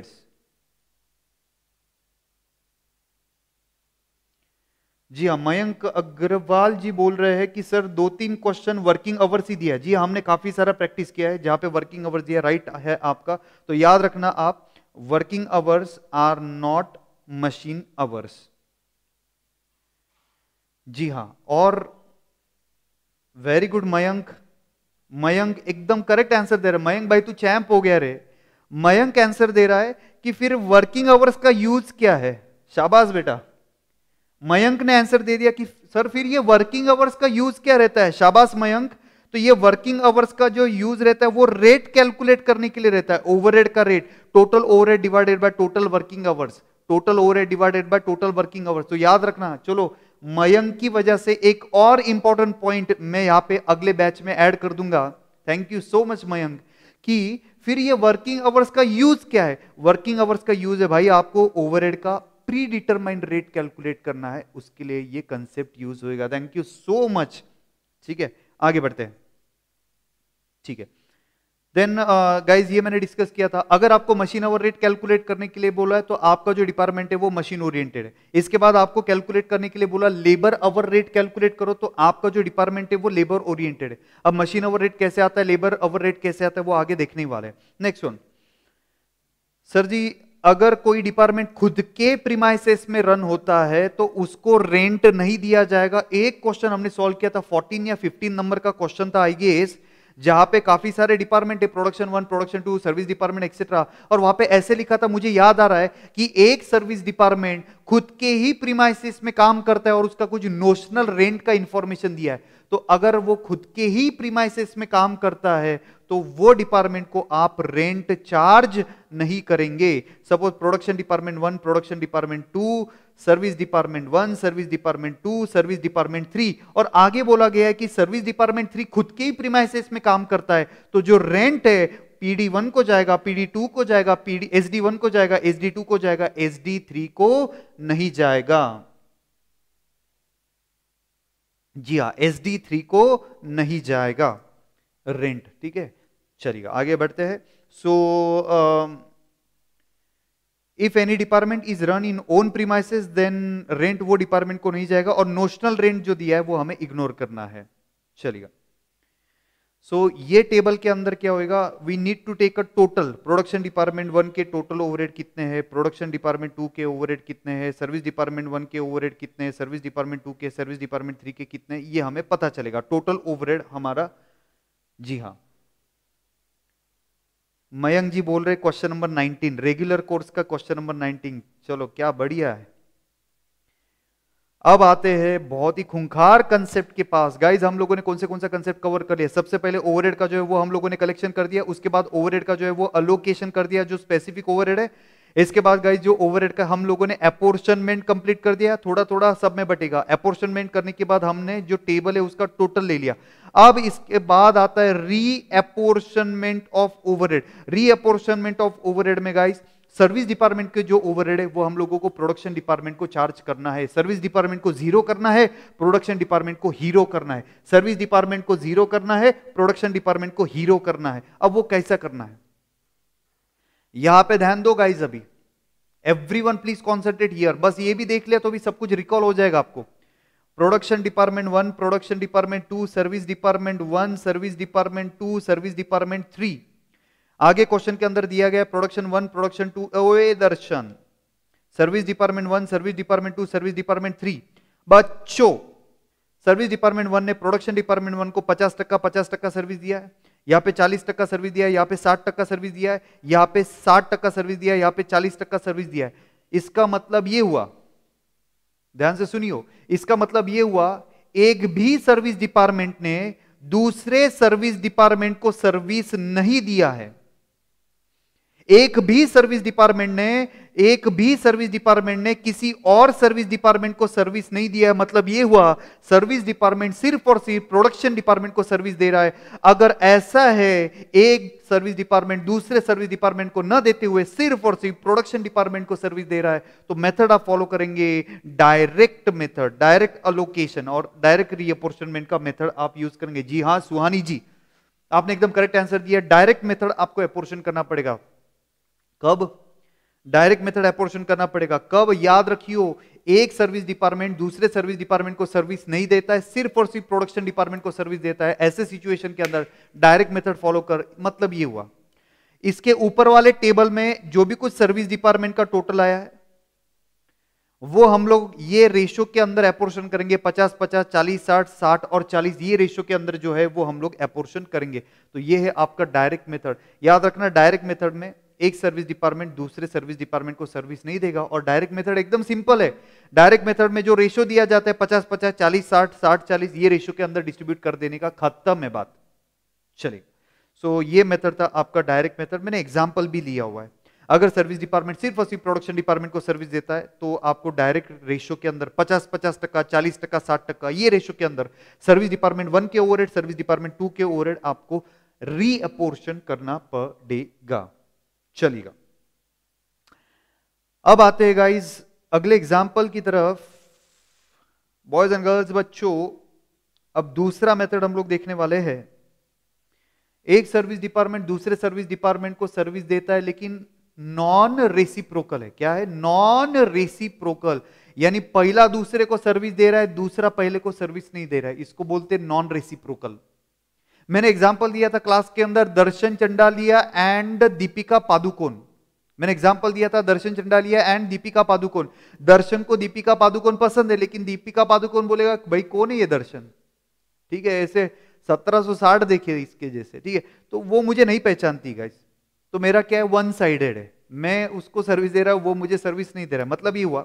जी हाँ मयंक अग्रवाल जी बोल रहे हैं कि sir दो तीन क्वेश्चन वर्किंग आवर्स ही दिया है जी हाँ, हमने काफी सारा प्रैक्टिस किया है जहां पे वर्किंग आवर्स दिया राइट है आपका तो याद रखना आप working hours are not machine hours जी हां और वेरी गुड मयंक मयंक एकदम करेक्ट आंसर दे रहा है मयंक भाई तू चैंप हो गया रे मयंक आंसर दे रहा है कि फिर वर्किंग आवर्स का यूज क्या है शाबाश बेटा मयंक ने आंसर दे दिया कि सर फिर ये वर्किंग आवर्स का यूज क्या रहता है शाबाश मयंक तो ये वर्किंग आवर्स का जो यूज रहता है वो रेट कैलकुलेट करने के लिए रहता है ओवरहेड का rate total overhead divided by total working hours total over divided by total working hours तो याद रखना चलो मयंक की वजह से एक और इंपॉर्टेंट पॉइंट मैं यहां पे अगले बैच में ऐड कर दूंगा thank you so much Mayank कि फिर ये वर्किंग आवर्स का यूज क्या है वर्किंग आवर्स का यूज है भाई आपको ओवरहेड का प्री डिटरमाइंड रेट कैलकुलेट करना है उसके लिए ये कंसेप्ट यूज होएगा थैंक यू सो मच ठीक है आगे बढ़ते हैं ठीक है देन गाइज uh, ये मैंने डिस्कस किया था अगर आपको मशीन ओवर रेट कैलकुलेट करने के लिए बोला है तो आपका जो डिपार्टमेंट है वो मशीन ओरिएंटेड है इसके बाद आपको कैलकुलेट करने के लिए बोला लेबर ओवर रेट कैलकुलेट करो तो आपका जो डिपार्टमेंट है वो लेबर ओरिएंटेड है अब मशीन ओवर रेट कैसे आता है लेबर ओवर रेट कैसे आता है वो आगे देखने वाला है नेक्स्ट वन सर जी अगर कोई डिपार्टमेंट खुद के प्रीमाइसिस में रन होता है तो उसको रेंट नहीं दिया जाएगा एक क्वेश्चन हमने सॉल्व किया था 14 या 15 नंबर का क्वेश्चन था आई जहां पे काफी सारे डिपार्टमेंट है production one production two service department etcetera और वहां पे ऐसे लिखा था मुझे याद आ रहा है कि एक सर्विस डिपार्टमेंट खुद के ही प्रीमाइसिस में काम करता है और उसका कुछ नोशनल रेंट का इंफॉर्मेशन दिया है तो अगर वो खुद के ही प्रीमाइसिस में काम करता है तो वो डिपार्टमेंट को आप रेंट चार्ज नहीं करेंगे suppose production department one production department two service department one service department two service department three और आगे बोला गया है कि सर्विस डिपार्टमेंट थ्री खुद के ही प्रीमाइसेस में काम करता है तो जो रेंट है पीडी वन को जाएगा पीडी टू को जाएगा पीडी एस डी वन को जाएगा एस डी टू को जाएगा एस डी थ्री को नहीं जाएगा जी हाँ एस डी थ्री को नहीं जाएगा रेंट ठीक है चलिए आगे बढ़ते हैं so so, uh, if any department is run in own premises then rent वो डिपार्टमेंट को नहीं जाएगा और नोशनल रेंट जो दिया है वो हमें इग्नोर करना है चलेगा सो so, ये टेबल के अंदर क्या होएगा we need to take a total production department one के टोटल ओवरहेड कितने हैं प्रोडक्शन डिपार्टमेंट टू के ओवरहेड कितने हैं सर्विस डिपार्टमेंट वन के ओवरहेड कितने हैं सर्विस डिपार्टमेंट टू के सर्विस डिपार्टमेंट थ्री के कितने ये हमें पता चलेगा टोटल ओवरहेड हमारा जी हाँ मयंक जी बोल रहे क्वेश्चन नंबर 19 रेगुलर कोर्स का क्वेश्चन नंबर 19 चलो क्या बढ़िया है अब आते हैं बहुत ही खुंखार कंसेप्ट के पास गाइज हम लोगों ने कौन से कौन सा कंसेप्ट कवर कर लिया सबसे पहले ओवरहेड का जो है वो हम लोगों ने कलेक्शन कर दिया उसके बाद ओवरहेड का जो है वो अलोकेशन कर दिया जो स्पेसिफिक ओवरहेड है इसके बाद गाइज जो ओवरहेड का हम लोगों ने अपोर्शनमेंट कंप्लीट कर दिया थोड़ा थोड़ा सब में बटेगा अपोर्शनमेंट करने के बाद हमने जो टेबल है उसका टोटल ले लिया अब इसके बाद आता है apportionment of overhead apportionment of overhead में गाइज सर्विस डिपार्टमेंट के जो ओवरहेड है वो हम लोगों को प्रोडक्शन डिपार्टमेंट को चार्ज करना है सर्विस डिपार्टमेंट को जीरो करना है प्रोडक्शन डिपार्टमेंट को हीरो करना है सर्विस डिपार्टमेंट को जीरो करना है प्रोडक्शन डिपार्टमेंट को हीरो करना है अब वो कैसा करना है यहां पे ध्यान दो गाइज अभी every one please concentrate here बस ये भी देख लिया तो भी सब कुछ रिकॉल हो जाएगा आपको production department one production department two service department one service department two service department three आगे क्वेश्चन के अंदर दिया गया प्रोडक्शन वन प्रोडक्शन टू ओए Darshan service department one service department two service department three बच्चों सर्विस डिपार्टमेंट वन ने production department one को पचास टक्का पचास टक्का सर्विस दिया है यहाँ पे चालीस टक्का सर्विस दिया है यहाँ पे साठ टक्का सर्विस दिया है यहाँ पे साठ टक्का सर्विस दिया है यहाँ पे चालीस टक्का सर्विस दिया है इसका मतलब ये हुआ ध्यान से सुनियो इसका मतलब ये हुआ एक भी सर्विस डिपार्टमेंट ने दूसरे सर्विस डिपार्टमेंट को सर्विस नहीं दिया है एक भी सर्विस डिपार्टमेंट ने एक भी सर्विस डिपार्टमेंट ने किसी और सर्विस डिपार्टमेंट को सर्विस नहीं दिया है मतलब यह हुआ सर्विस डिपार्टमेंट सिर्फ और सिर्फ प्रोडक्शन डिपार्टमेंट को सर्विस दे रहा है अगर ऐसा है एक सर्विस डिपार्टमेंट दूसरे सर्विस डिपार्टमेंट को न देते हुए सिर्फ और सिर्फ प्रोडक्शन डिपार्टमेंट को सर्विस दे रहा है तो मेथड आप फॉलो करेंगे डायरेक्ट मेथड डायरेक्ट अलोकेशन और डायरेक्ट रीअपोर्शनमेंट का मेथड आप यूज करेंगे जी हाँ सुहानी जी आपने एकदम करेक्ट आंसर दिया डायरेक्ट मेथड आपको अपोर्शन करना पड़ेगा कब डायरेक्ट मेथड अपोर्शन करना पड़ेगा कब याद रखियो एक सर्विस डिपार्टमेंट दूसरे सर्विस डिपार्टमेंट को सर्विस नहीं देता है सिर्फ और सिर्फ प्रोडक्शन डिपार्टमेंट को सर्विस देता है ऐसे सिचुएशन के अंदर डायरेक्ट मेथड फॉलो कर मतलब ये हुआ इसके ऊपर वाले टेबल में जो भी कुछ सर्विस डिपार्टमेंट का टोटल आया है वो हम लोग ये रेशो के अंदर अपोर्शन करेंगे पचास पचास चालीस साठ साठ और चालीस ये रेशो के अंदर जो है वो हम लोग अपोर्शन करेंगे तो ये है आपका डायरेक्ट मेथड याद रखना डायरेक्ट मेथड में एक सर्विस डिपार्टमेंट दूसरे सर्विस डिपार्टमेंट को सर्विस नहीं देगा और डायरेक्ट मेथड एकदम सिंपल है डायरेक्ट मेथड में जो रेशो दिया जाता है पचास पचास चालीस साठ साठ चालीस ये रेशो के अंदर डिस्ट्रीब्यूट कर देने का खत्म है बात चलिए सो so, ये मेथड था आपका डायरेक्ट मेथड मैंने एग्जाम्पल भी लिया हुआ है अगर सर्विस डिपार्टमेंट सिर्फ और सिर्फ प्रोडक्शन डिपार्टमेंट को सर्विस देता है तो आपको डायरेक्ट रेशो के अंदर 50 50 टका चालीस टका साठ टका ये रेशो के अंदर सर्विस डिपार्टमेंट वन के ओवरहेड सर्विस डिपार्टमेंट टू के ओवरहेड आपको रीअपोर्शन करना पड़ेगा चलेगा अब आते हैं गाइज अगले एग्जाम्पल की तरफ बॉयज एंड गर्ल्स बच्चों अब दूसरा मेथड हम लोग देखने वाले हैं एक सर्विस डिपार्टमेंट दूसरे सर्विस डिपार्टमेंट को सर्विस देता है लेकिन नॉन रेसिप्रोकल है क्या है नॉन रेसिप्रोकल यानी पहला दूसरे को सर्विस दे रहा है दूसरा पहले को सर्विस नहीं दे रहा है इसको बोलते हैं नॉन रेसिप्रोकल मैंने एग्जाम्पल दिया था क्लास के अंदर दर्शन चंडालिया एंड दीपिका पादुकोण मैंने एग्जाम्पल दिया था दर्शन चंडालिया एंड दीपिका पादुकोण दर्शन को दीपिका पादुकोण पसंद है लेकिन दीपिका पादुकोण बोलेगा भाई कौन है ये दर्शन ठीक है ऐसे 1760 देखिए इसके जैसे ठीक है तो वो मुझे नहीं पहचानती गाइस तो मेरा क्या है वन साइडेड है मैं उसको सर्विस दे रहा हूँ वो मुझे सर्विस नहीं दे रहा मतलब ये हुआ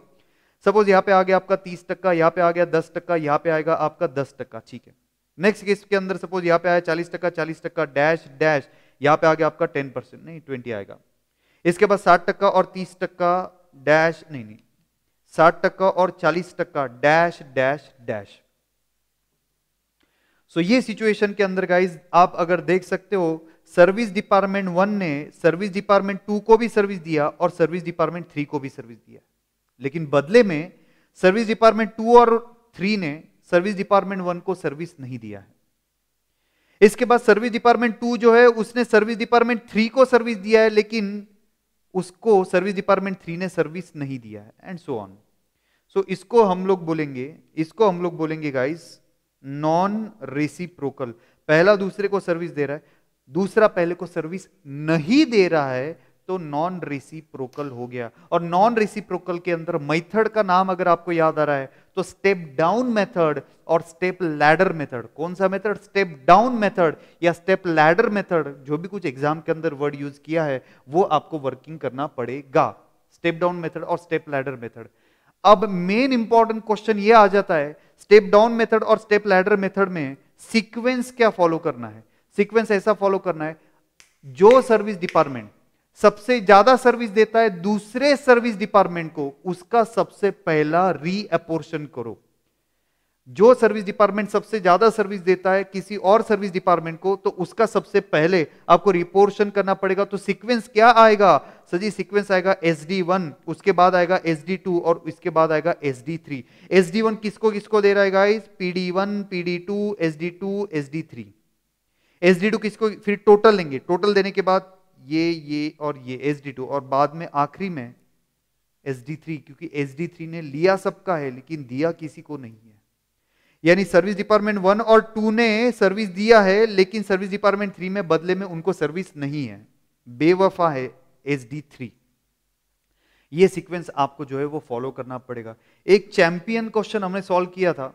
सपोज यहाँ पे आ गया आपका तीस टक्का यहाँ पे आ गया दस टक्का यहाँ पे आएगा आपका दस टक्का ठीक है नेक्स्ट केस के अंदर सपोज यहाँ पे आया चालीस टक्का चालीस टक्का डैश डैश यहाँ पे आ गया आपका टेन परसेंट नहीं ट्वेंटी आएगा इसके बाद साठ टक्का और तीस टक्का डैश नहीं नहीं साठ टक्का और चालीस टक्का डैश डैश डैश सो ये सिचुएशन के अंदर गाइज आप अगर देख सकते हो सर्विस डिपार्टमेंट वन ने सर्विस डिपार्टमेंट टू को भी सर्विस दिया और सर्विस डिपार्टमेंट थ्री को भी सर्विस दिया लेकिन बदले में सर्विस डिपार्टमेंट टू और थ्री ने सर्विस डिपार्टमेंट वन को सर्विस नहीं दिया है इसके बाद सर्विस डिपार्टमेंट टू जो है उसने सर्विस डिपार्टमेंट थ्री को सर्विस दिया है लेकिन उसको सर्विस डिपार्टमेंट थ्री ने सर्विस नहीं दिया है एंड सो ऑन सो इसको हम लोग बोलेंगे इसको हम लोग बोलेंगे गाइस नॉन रेसिप्रोकल पहला दूसरे को सर्विस दे रहा है दूसरा पहले को सर्विस नहीं दे रहा है तो नॉन रेसिप्रोकल हो गया और नॉन रेसिप्रोकल के अंदर मैथड का नाम अगर आपको याद आ रहा है तो स्टेप डाउन मेथड और स्टेप लैडर मेथड कौन सा मेथड स्टेप डाउन मेथड या स्टेप लैडर मेथड जो भी कुछ एग्जाम के अंदर वर्ड यूज किया है वो आपको वर्किंग करना पड़ेगा स्टेप डाउन मेथड और स्टेप लैडर मेथड अब मेन इंपॉर्टेंट क्वेश्चन ये आ जाता है स्टेप डाउन मेथड और स्टेप लैडर मेथड में सीक्वेंस क्या फॉलो करना है सीक्वेंस ऐसा फॉलो करना है जो सर्विस डिपार्टमेंट सबसे ज्यादा सर्विस देता है दूसरे सर्विस डिपार्टमेंट को उसका सबसे पहला रीअपोर्शन करो जो सर्विस डिपार्टमेंट सबसे ज्यादा सर्विस देता है किसी और सर्विस डिपार्टमेंट को तो उसका सबसे पहले आपको रिपोर्शन करना पड़ेगा तो सीक्वेंस क्या आएगा सजी सीक्वेंस आएगा एस डी वन उसके बाद आएगा एस डी टू और इसके बाद आएगा S D three S D one किसको किसको दे रहा है guys PD one P D two S D two S D three S D two किसको फिर टोटल लेंगे टोटल देने के बाद ये ये और ये एस डी टू और बाद में आखिरी में एस डी थ्री क्योंकि एस डी थ्री ने लिया सबका है लेकिन दिया किसी को नहीं है यानी सर्विस डिपार्टमेंट वन और टू ने सर्विस दिया है लेकिन सर्विस डिपार्टमेंट थ्री में बदले में उनको सर्विस नहीं है बेवफा है एस डी थ्री ये सीक्वेंस आपको जो है वो फॉलो करना पड़ेगा एक चैंपियन क्वेश्चन हमने सॉल्व किया था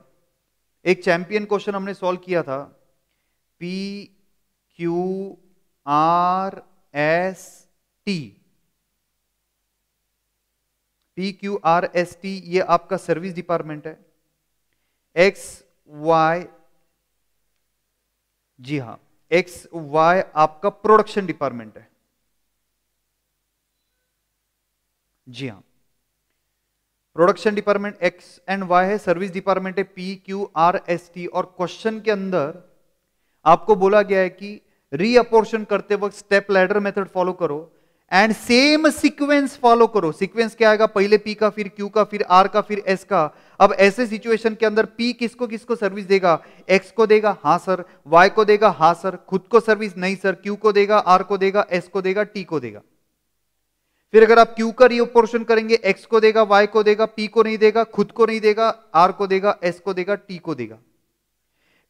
एक चैंपियन क्वेश्चन हमने सॉल्व किया था P Q R S T P Q R S T ये आपका सर्विस डिपार्टमेंट है एक्स वाई जी हां एक्स वाई आपका प्रोडक्शन डिपार्टमेंट है जी हां production department X and Y है सर्विस डिपार्टमेंट है P Q R S T और क्वेश्चन के अंदर आपको बोला गया है कि रीअपोर्शन करते वक्त स्टेप लैडर मेथड फॉलो करो एंड सेम सीक्वेंस फॉलो करो सीक्वेंस क्या आएगा पहले पी का फिर क्यू का फिर आर का फिर एस का अब ऐसे सिचुएशन के अंदर पी किसको किसको सर्विस देगा एक्स को देगा हाँ सर वाई को देगा हाँ सर खुद को सर्विस नहीं सर क्यू को देगा आर को देगा एस को देगा टी को देगा फिर अगर आप क्यू का रिओपोर्शन करेंगे एक्स को देगा वाई को देगा पी को नहीं देगा खुद को नहीं देगा आर को देगा एस को देगा टी को देगा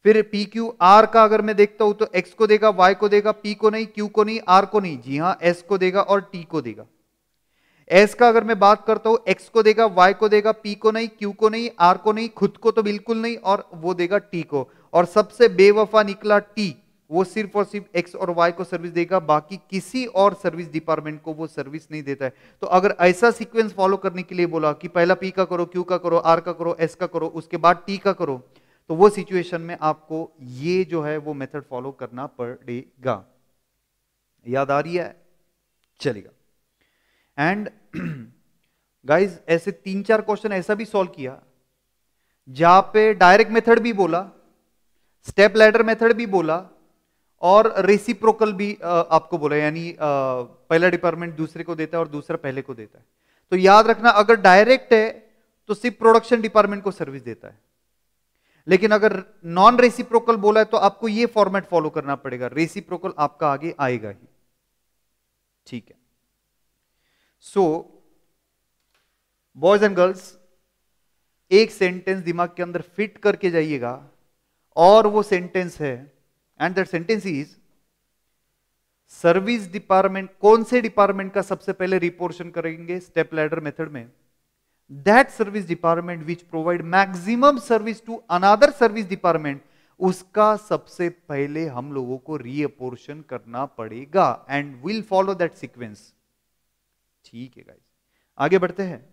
फिर पी क्यू आर का अगर मैं देखता हूं तो एक्स को देगा वाई को देगा पी को नहीं क्यू को नहीं आर को नहीं जी हाँ एस को देगा और टी को देगा एस का अगर मैं बात करता हूं एक्स को देगा वाई को देगा पी को नहीं क्यू को नहीं आर को नहीं खुद को तो बिल्कुल नहीं और वो देगा टी को और सबसे बेवफा निकला टी वो सिर्फ और सिर्फ एक्स और वाई को सर्विस देगा बाकी किसी और सर्विस डिपार्टमेंट को वो सर्विस नहीं देता है तो अगर ऐसा सीक्वेंस फॉलो करने के लिए बोला कि पहला पी का करो क्यू का करो आर का करो एस का करो उसके बाद टी का करो तो वो सिचुएशन में आपको ये जो है वो मेथड फॉलो करना पड़ेगा याद आ रही है चलेगा एंड गाइस ऐसे तीन चार क्वेश्चन ऐसा भी सॉल्व किया जहां पे डायरेक्ट मेथड भी बोला स्टेप लैडर मेथड भी बोला और रेसिप्रोकल भी आपको बोला यानी पहला डिपार्टमेंट दूसरे को देता है और दूसरा पहले को देता है तो याद रखना अगर डायरेक्ट है तो सिर्फ प्रोडक्शन डिपार्टमेंट को सर्विस देता है लेकिन अगर नॉन रेसिप्रोकल बोला है तो आपको ये फॉर्मेट फॉलो करना पड़ेगा रेसिप्रोकल आपका आगे आएगा ही ठीक है सो बॉयज एंड गर्ल्स एक सेंटेंस दिमाग के अंदर फिट करके जाइएगा और वो सेंटेंस है and that sentence is service department कौन से डिपार्टमेंट का सबसे पहले रिपोर्शन करेंगे स्टेप लैडर मेथड में that service department which provide maximum service to another service department उसका सबसे पहले हम लोगों को रीअपोर्शन करना पड़ेगा and will follow that sequence ठीक है गाइस आगे बढ़ते हैं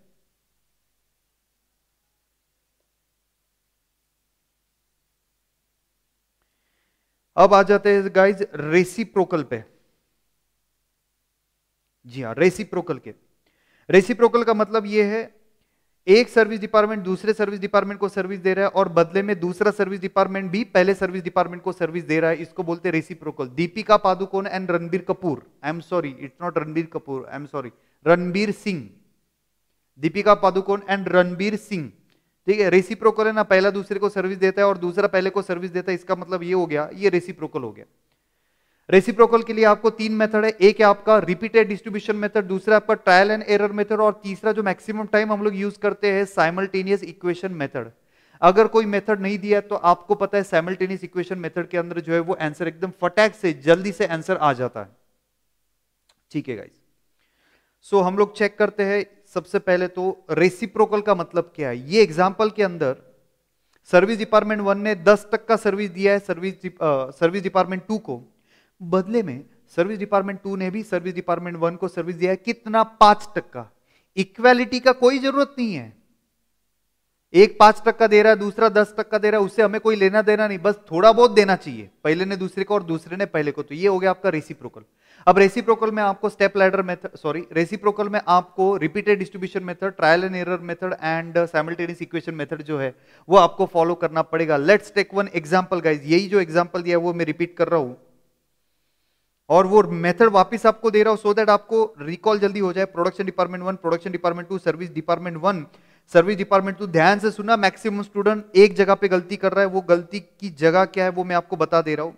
अब आ जाते हैं गाइज रेसिप्रोकल पे जी हाँ रेसिप्रोकल के रेसिप्रोकल का मतलब यह है एक सर्विस डिपार्टमेंट दूसरे सर्विस डिपार्टमेंट को सर्विस दे रहा है और बदले में दूसरा सर्विस डिपार्टमेंट भी पहले सर्विस डिपार्टमेंट को सर्विस दे रहा है इसको बोलते हैं reciprocal Deepika Padukone and Ranbir Kapoor I am sorry it's not Ranbir Kapoor I am sorry Ranbir Singh Deepika Padukone and Ranbir Singh ठीक है रेसिप्रोकल है ना पहला दूसरे को सर्विस देता है और दूसरा पहले को सर्विस देता है इसका मतलब ये हो गया ये रेसिप्रोकल हो गया रेसिप्रोकल के लिए आपको तीन मेथड है एक है आपका रिपीटेड डिस्ट्रीब्यूशन मेथड दूसरा आपका ट्रायल एंड एरर मेथड और तीसरा जो मैक्सिमम टाइम हम लोग यूज करते हैं साइमल्टेनियस इक्वेशन मेथड अगर कोई मेथड नहीं दिया तो आपको पता है साइमल्टेनियस इक्वेशन मेथड के अंदर जो है वो आंसर एकदम फटैक से जल्दी से आंसर आ जाता है ठीक है गाइज सो हम लोग चेक करते हैं सबसे पहले तो रेसिप्रोकल का मतलब क्या है ये एग्जाम्पल के अंदर सर्विस डिपार्टमेंट वन ने दस तक का सर्विस दिया है सर्विस सर्विस डिपार्टमेंट टू को बदले में सर्विस डिपार्टमेंट टू ने भी सर्विस डिपार्टमेंट वन को सर्विस दिया है कितना पांच टक्का इक्वेलिटी का कोई जरूरत नहीं है एक पांच टक्का दे रहा है दूसरा दस टक्का दे रहा है उससे हमें कोई लेना देना नहीं बस थोड़ा बहुत देना चाहिए पहले ने दूसरे को और दूसरे ने पहले को तो ये हो गया आपका रेसिप्रोकल अब रेसिप्रोकल में आपको step ladder method sorry reciprocal में आपको repeated distribution method trial and error method and simultaneous equation method जो है वो आपको फॉलो करना पड़ेगा let's take one example guys यही जो एग्जाम्पल दिया है वो मैं रिपीट कर रहा हूं और वो मेथड वापस आपको दे रहा हूँ सो दैट आपको रिकॉल जल्दी हो जाए production department one production department two service department one service department two ध्यान से सुना मैक्सिमम स्टूडेंट एक जगह पे गलती कर रहा है वो गलती की जगह क्या है वो मैं आपको बता दे रहा हूँ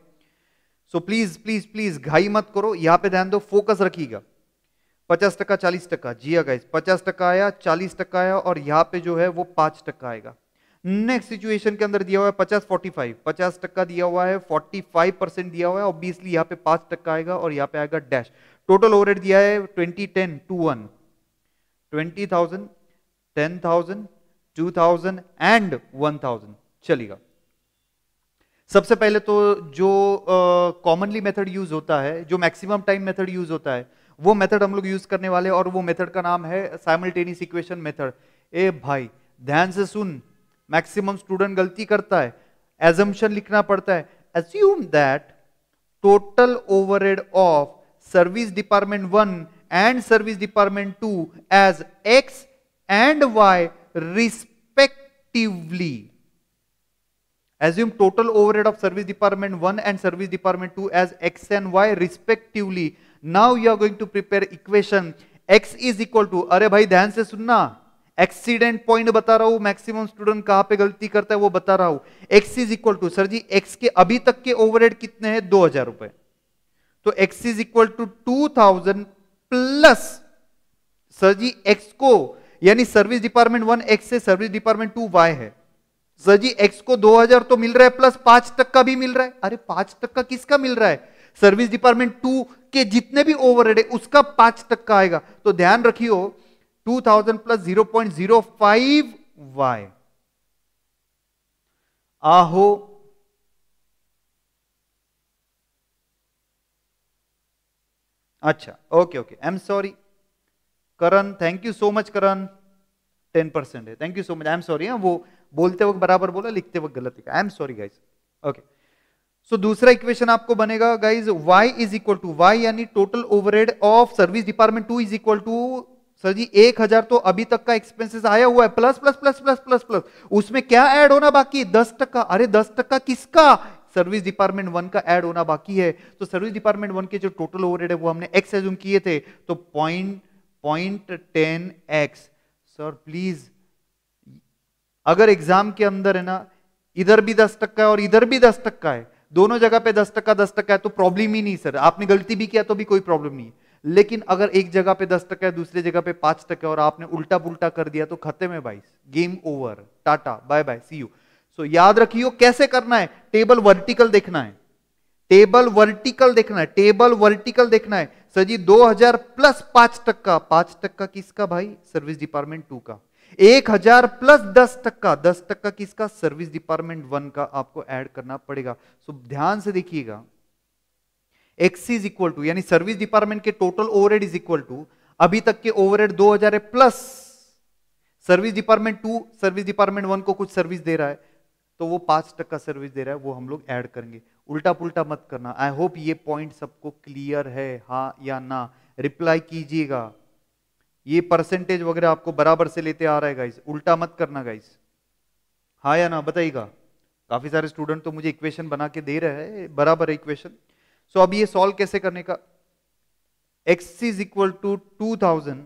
सो प्लीज प्लीज प्लीज घाई मत करो यहाँ पे ध्यान दो फोकस रखिएगा पचास टका चालीस टका जी अगर हाँ, पचास टका आया चालीस टका आया और यहाँ पे जो है वो पांच टका आएगा नेक्स्ट सिचुएशन के अंदर दिया हुआ है पचास फोर्टी फाइव पचास टक्का दिया हुआ है फोर्टी फाइव परसेंट दिया हुआ है ऑब्वियसली यहाँ पे पांच टक्का आएगा और यहाँ पे आएगा डैश टोटल ओवरहेड दिया है twenty ten two one twenty thousand ten thousand two thousand and one thousand चलेगा सबसे पहले तो जो कॉमनली मेथड यूज होता है जो मैक्सिमम टाइम मेथड यूज होता है वो मेथड हम लोग यूज करने वाले और वो मेथड का नाम है साइमल्टेनियस इक्वेशन मेथड ए भाई ध्यान से सुन मैक्सिमम स्टूडेंट गलती करता है एजम्पन लिखना पड़ता है assume that total over of service department one and service department two as X and Y respectively assume total over of service department one and service department two as X and Y respectively now you are going to prepare equation X is equal to अरे भाई ध्यान से सुनना accident point बता रहा हूं maximum student कहां पे गलती करता है वो बता रहा हूं X is equal to sir जी एक्स के अभी तक के ओवरहेड कितने हैं दो हजार रुपए तो X is equal to two thousand plus sir जी एक्स को यानी सर्विस डिपार्टमेंट वन एक्स है सर्विस डिपार्टमेंट टू वाई है सर जी एक्स को दो हजार तो मिल रहा है प्लस पांच तक का भी मिल रहा है अरे पांच तक का किसका मिल रहा है सर्विस डिपार्टमेंट टू के जितने भी ओवरहेड है उसका पांच तक का आएगा तो ध्यान रखियो thousand plus zero point zero five Y आहो अच्छा okay okay I am sorry Karan thank you so much Karan ten percent है thank you so much I am sorry वो बोलते वक्त बराबर बोला लिखते वक्त गलत लिखा I am sorry guys okay so दूसरा इक्वेशन आपको बनेगा guys Y is equal to Y यानी total overhead of service department two is equal to sir जी एक हजार तो अभी तक का एक्सपेंसेस आया हुआ है plus plus plus plus plus plus उसमें क्या ऐड होना बाकी दस टक्का अरे दस टक्का किसका सर्विस डिपार्टमेंट वन का ऐड होना बाकी है तो सर्विस डिपार्टमेंट वन के जो टोटल ओवरहेड है वो हमने एक्स एज्यूम किए थे तो point point ten X sir please अगर एग्जाम के अंदर है ना इधर भी दस टक्का है और इधर भी दस टक्का है दोनों जगह पे दस टक्का दस टक्का है तो प्रॉब्लम ही नहीं सर आपने गलती भी किया तो भी कोई प्रॉब्लम नहीं है लेकिन अगर एक जगह पे दस टका है दूसरी जगह पे पांच टका और आपने उल्टा पुलटा कर दिया तो खत्म है बाईस game over tata bye bye see you so याद रखियो कैसे करना है टेबल वर्टिकल देखना है टेबल वर्टिकल देखना है टेबल वर्टिकल देखना है सर जी दो हजार प्लस पांच टक्का पांच टक्का किसका भाई सर्विस डिपार्टमेंट टू का एक हजार प्लस दस टक्का दस टक्का किसका सर्विस डिपार्टमेंट वन का आपको ऐड करना पड़ेगा सो ध्यान से देखिएगा एक्स इज इक्वल टू यानी सर्विस डिपार्टमेंट के total overhead is equal to अभी तक के ओवरहेड 2000 है plus service department two service department one को कुछ सर्विस दे रहा है तो वो पांच टक्का सर्विस दे रहा है वो हम लोग ऐड करेंगे उल्टा पुल्टा मत करना आई होप ये पॉइंट सबको क्लियर है हा या ना रिप्लाई कीजिएगा ये परसेंटेज वगैरह आपको बराबर से लेते आ रहा है गाइस उल्टा मत करना गाइस हाँ या ना बताइएगा काफी सारे स्टूडेंट तो मुझे इक्वेशन बना के दे रहे हैं बराबर है इक्वेशन सो अब ये सॉल्व कैसे करने का x is equal to two thousand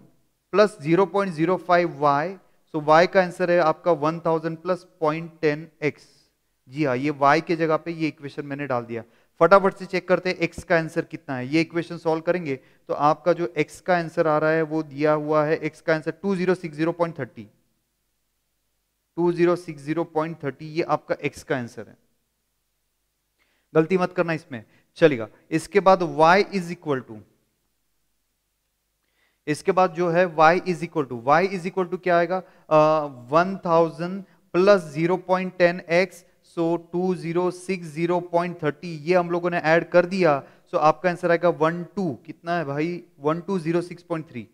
plus zero point zero five y so y का आंसर है आपका one thousand plus point ten x जी हाँ ये वाई के जगह पे ये इक्वेशन मैंने डाल दिया फटाफट से चेक करते हैं एक्स का आंसर कितना है ये इक्वेशन सॉल्व करेंगे तो आपका जो एक्स का आंसर आ रहा है वो दिया हुआ है एक्स का answer two zero six zero point thirty two zero six zero point thirty ये आपका एक्स का आंसर है गलती मत करना इसमें चलेगा इसके बाद y इज इक्वल टू इसके बाद जो है y is equal to y is equal to क्या आएगा one thousand plus zero point ten x so two zero six zero point thirty ये हम लोगों ने ऐड कर दिया सो so, आपका आंसर आएगा वन टू कितना है भाई one two zero six point three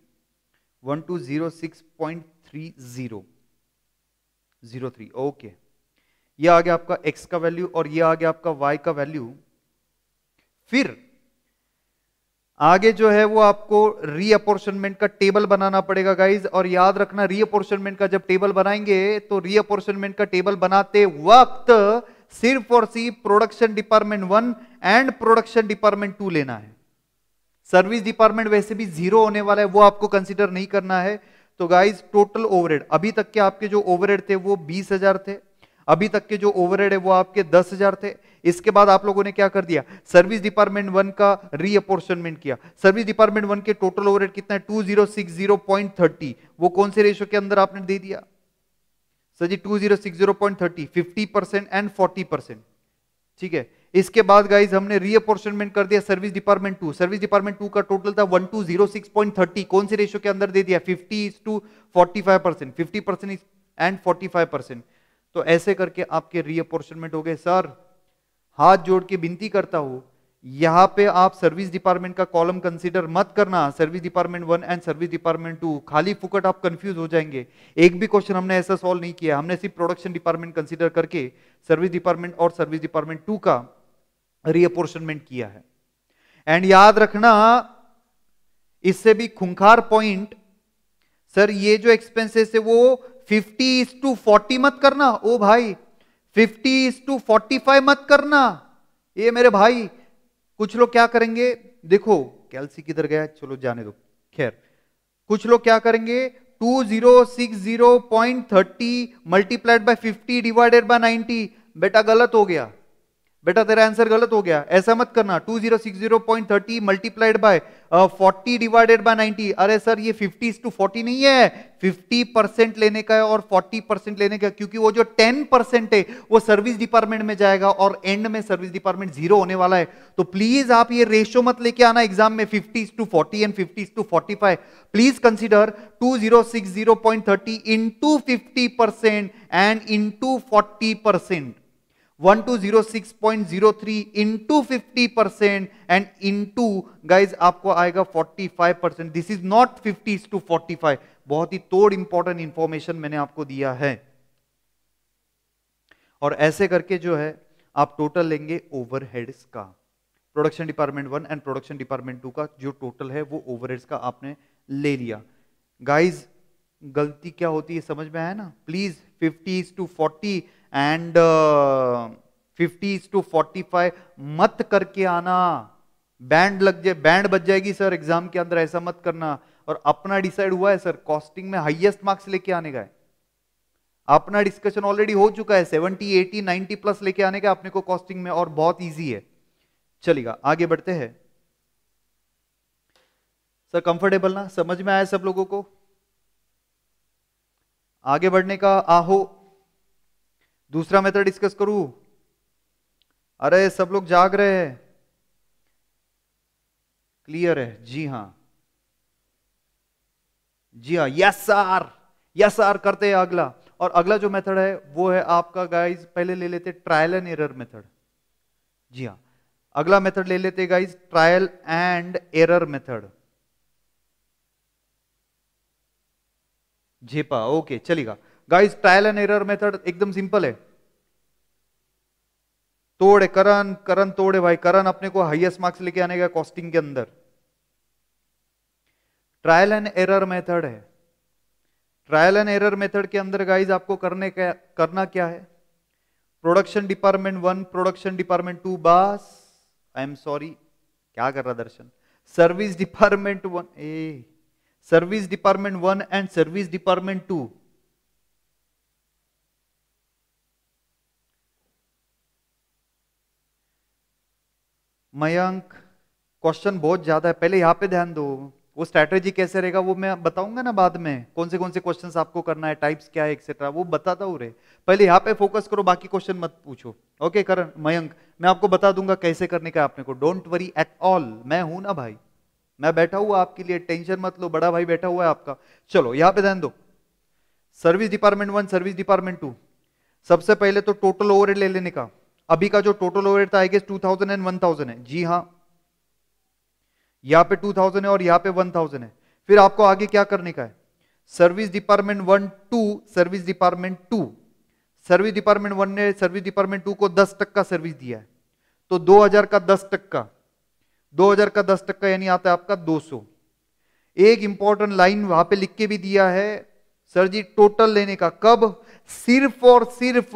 one two zero six point three zero zero three okay ये आ गया आपका x का वैल्यू और ये आ गया आपका y का वैल्यू फिर आगे जो है वो आपको रीअपोर्शनमेंट का टेबल बनाना पड़ेगा गाइज और याद रखना रीअपोर्शनमेंट का जब टेबल बनाएंगे तो रीअपोर्शनमेंट का टेबल बनाते वक्त सिर्फ और सिर्फ production department one and production department two लेना है सर्विस डिपार्टमेंट वैसे भी जीरो होने वाला है वो आपको कंसिडर नहीं करना है तो गाइज टोटल ओवरहेड अभी तक के आपके जो ओवरहेड थे वो बीस हजार थे अभी तक के जो ओवरहेड है वो आपके दस हजार थे इसके बाद आप लोगों ने क्या कर दिया सर्विस डिपार्टमेंट वन का रीअपोर्शनमेंट किया सर्विस डिपार्टमेंट वन के टोटल ओवरहेड कितना है two zero six zero point thirty वो कौन से रेशो के अंदर आपने दे दिया sir ji two zero six zero point thirty fifty percent and forty percent ठीक है इसके बाद गाइज हमने रीअपोर्शनमेंट कर दिया service department two service department two का टोटल था one two zero six point thirty कौन से रेशो के अंदर दे दिया fifty to forty five percent fifty percent and forty five percent तो ऐसे करके आपके रीअपोर्शनमेंट हो गए सर हाथ जोड़ के विनती करता हूं यहां पे आप सर्विस डिपार्टमेंट का कॉलम कंसीडर मत करना service department one and service department two खाली फुकट आप कंफ्यूज हो जाएंगे एक भी क्वेश्चन हमने ऐसा सॉल्व नहीं किया हमने सिर्फ प्रोडक्शन डिपार्टमेंट कंसीडर करके सर्विस डिपार्टमेंट और सर्विस डिपार्टमेंट टू का रीअपोर्शनमेंट किया है एंड याद रखना इससे भी खुंखार पॉइंट सर ये जो एक्सपेंसेस है वो फिफ्टी इज टू फोर्टी मत करना ओ भाई fifty is to forty five मत करना ये मेरे भाई कुछ लोग क्या करेंगे देखो कैलसी किधर गया चलो जाने दो खैर कुछ लोग क्या करेंगे two zero zero six point thirty multiplied by fifty divided by ninety बेटा गलत हो गया बेटा तेरा आंसर गलत हो गया ऐसा मत करना two zero point thirty multiplied by forty divided by ninety अरे सर ये फिफ्टी टू फोर्टी नहीं है फिफ्टी परसेंट लेने का है और फोर्टी परसेंट लेने का क्योंकि वो जो टेन परसेंट है वो सर्विस डिपार्टमेंट में जाएगा और एंड में सर्विस डिपार्टमेंट जीरो होने वाला है तो प्लीज आप ये रेशो मत लेके आना एग्जाम में fifty to forty and fifty to forty five please consider two zero zero six point thirty into fifty percent and into forty percent 1206.03 into 50 percent and into guys आपको आएगा 45 percent this is not 50 to 45 बहुत ही तोड़ important information मैंने आपको दिया है और ऐसे करके जो है आप टोटल लेंगे ओवरहेड्स का production department one and production department two का जो टोटल है वो ओवरहेड्स का आपने ले लिया गाइज गलती क्या होती है समझ में आया ना please 50s to 40 and uh, 50s forty five मत करके आना बैंड लग जाए बैंड बच जाएगी सर एग्जाम के अंदर ऐसा मत करना और अपना डिसाइड हुआ है सर कॉस्टिंग में हाईएस्ट मार्क्स लेके आने का है अपना डिस्कशन ऑलरेडी हो चुका है 70 एटी नाइनटी प्लस लेके आने का अपने को कॉस्टिंग में और बहुत ईजी है चलेगा आगे बढ़ते हैं सर कंफर्टेबल ना समझ में आया सब लोगों को आगे बढ़ने का आहो दूसरा मेथड डिस्कस करूं अरे सब लोग जाग रहे हैं क्लियर है जी हाँ जी हाँ यस आर यस आर करते हैं अगला और अगला जो मेथड है वो है आपका गाइज पहले ले लेते ट्रायल एंड एरर मेथड जी हाँ अगला मेथड ले लेते guys trial and error method झेपा ओके चलेगा guys trial and error method एकदम सिंपल है तोड़े करण करण तोड़े भाई करण अपने को हाईएस्ट मार्क्स लेके आने का कॉस्टिंग के अंदर ट्रायल एंड एरर मेथड है ट्रायल एंड एरर मेथड के अंदर गाइज आपको करने का करना क्या है production department one production department two बास आई एम सॉरी क्या कर रहा Darshan service department one a service department 1 and service department 2 Mayank question बहुत ज्यादा है पहले यहाँ पे ध्यान दो वो स्ट्रैटेजी कैसे रहेगा वो मैं बताऊंगा ना बाद में कौन से कौन से क्वेश्चंस आपको करना है टाइप्स क्या है एक्सेट्रा वो बताता हूँ रे पहले यहाँ पे फोकस करो बाकी क्वेश्चन मत पूछो ओके करण मयंक मैं आपको बता दूंगा कैसे करने का आपने को डोंट वरी एट ऑल मैं हूं ना भाई मैं बैठा हुआ आपके लिए टेंशन मत लो बड़ा भाई बैठा हुआ है आपका चलो यहां पे ध्यान दो service department one service department two सबसे पहले तो टोटल ओवर ले लेने का अभी का जो टोटल ओवर था आई two thousand and one thousand है जी हाँ यहाँ पे टू थाउजेंड है और यहाँ पे वन थाउजेंड है फिर आपको आगे क्या करने का है service department one two service department two service department one ने सर्विस डिपार्टमेंट टू को दस तक का सर्विस दिया है तो दो हजार का दस तक का 2000 का 10 टक्का यानी आता है आपका 200 एक इंपॉर्टेंट लाइन वहां पे लिख के भी दिया है सर जी टोटल लेने का कब सिर्फ और सिर्फ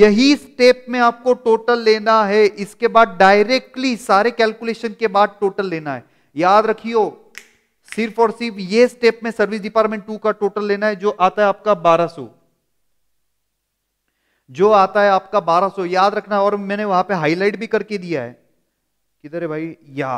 यही स्टेप में आपको टोटल लेना है इसके बाद डायरेक्टली सारे कैलकुलेशन के बाद टोटल लेना है याद रखियो सिर्फ और सिर्फ ये स्टेप में सर्विस डिपार्टमेंट टू का टोटल लेना है जो आता है आपका 1200 जो आता है आपका 1200 याद रखना है और मैंने वहां पे हाईलाइट भी करके दिया है किधर है भाई या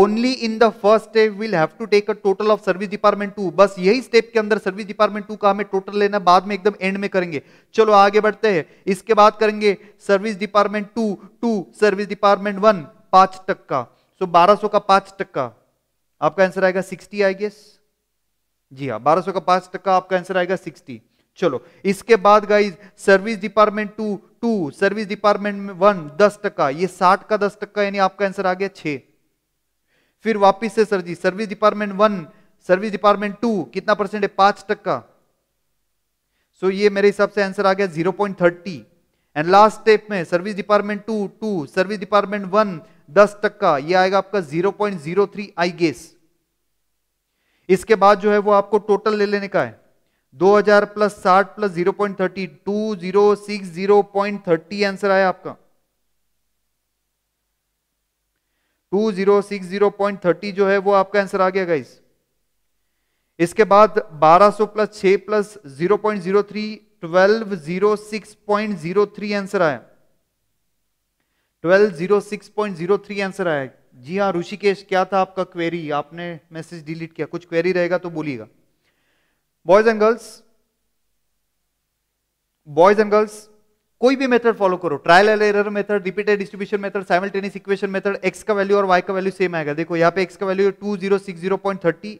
only in the first step will have to take a total of service department two बस यही स्टेप के अंदर सर्विस डिपार्टमेंट टू का हमें टोटल लेना बाद में एकदम एंड में करेंगे चलो आगे बढ़ते हैं इसके बाद करेंगे service department two to service department one पांच टक्का सो बारह सो का पांच टक्का आपका आंसर आएगा सिक्सटी आई गेस जी हाँ बारह सौ का पांच टक्का आपका आंसर आएगा सिक्सटी चलो इसके बाद guys service department two to service department में वन दस टका ये साठ का दस टक्का यानी आपका आंसर आ गया छ फिर वापिस से sir ji service department one service department two कितना परसेंट है पांच टक्का सो ये मेरे हिसाब से आंसर आ गया zero point thirty and last step में service department two to service department one दस टक्का यह आएगा आपका zero point zero three I guess इसके बाद जो है वो आपको टोटल ले लेने का है 2000 प्लस साठ plus zero point thirty two zero six zero point thirty answer आया आपका two zero six zero point thirty जो है वो आपका आंसर आ गया गाइस इसके बाद 1200 प्लस 6 प्लस 0.03 1206.03 आंसर आया 1206.03 आंसर आया जी हाँ ऋषिकेश क्या था आपका क्वेरी आपने मैसेज डिलीट किया कुछ क्वेरी रहेगा तो बोलिएगा boys and girls boys and girls कोई भी मेथड फॉलो करो trial and error method repeated distribution method simultaneous equation method x का वैल्यू और वाई का वैल्यू सेम आएगा देखो यहाँ पे एक्स का value two zero six zero point thirty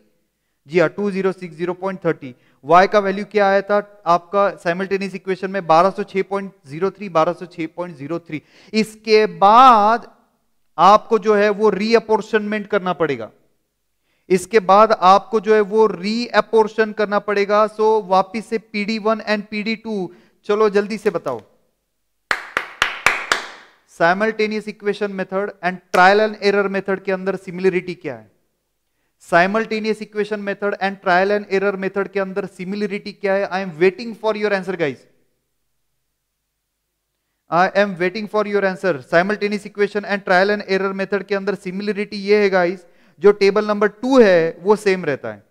जी हाँ two zero six zero point thirty y का वैल्यू क्या आया था आपका साइमल्टेनियस इक्वेशन में बारह सौ छह पॉइंट जीरो थ्री बारह सौ छह पॉइंट जीरो थ्री इसके बाद आपको जो है वो रीअपोर्शनमेंट करना पड़ेगा इसके बाद आपको जो है वो रीअपोर्शन करना पड़ेगा सो वापिस से PD one and PD two चलो जल्दी से बताओ simultaneous equation method and trial and error method के अंदर सिमिलरिटी क्या है simultaneous equation method and trial and error method के अंदर सिमिलरिटी क्या है I am waiting for your answer guys I am waiting for your answer simultaneous equation and trial and error method के अंदर सिमिलरिटी ये है गाइज़ जो table number two है वो सेम रहता है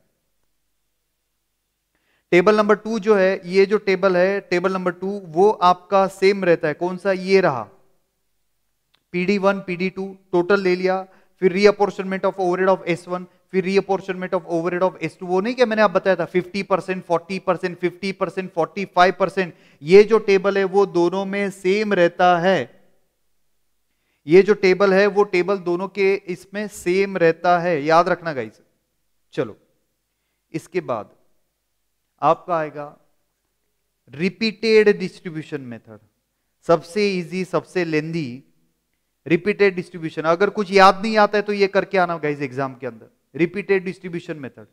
टेबल नंबर टू जो है ये जो टेबल है टेबल नंबर टू वो आपका सेम रहता है कौन सा ये रहा PD one PD two total ले लिया फिर reapportionment of overhead of S one फिर reapportionment of overhead of S two वो नहीं क्या मैंने आप बताया था fifty percent forty percent fifty percent forty five percent ये जो टेबल है वो दोनों में सेम रहता है ये जो टेबल है वो टेबल दोनों के इसमें सेम रहता है याद रखना गाइस चलो इसके बाद आपका आएगा रिपीटेड डिस्ट्रीब्यूशन मेथड सबसे इजी सबसे लेंदी रिपीटेड डिस्ट्रीब्यूशन अगर कुछ याद नहीं आता है तो ये करके आना गाइज एग्जाम के अंदर repeated distribution method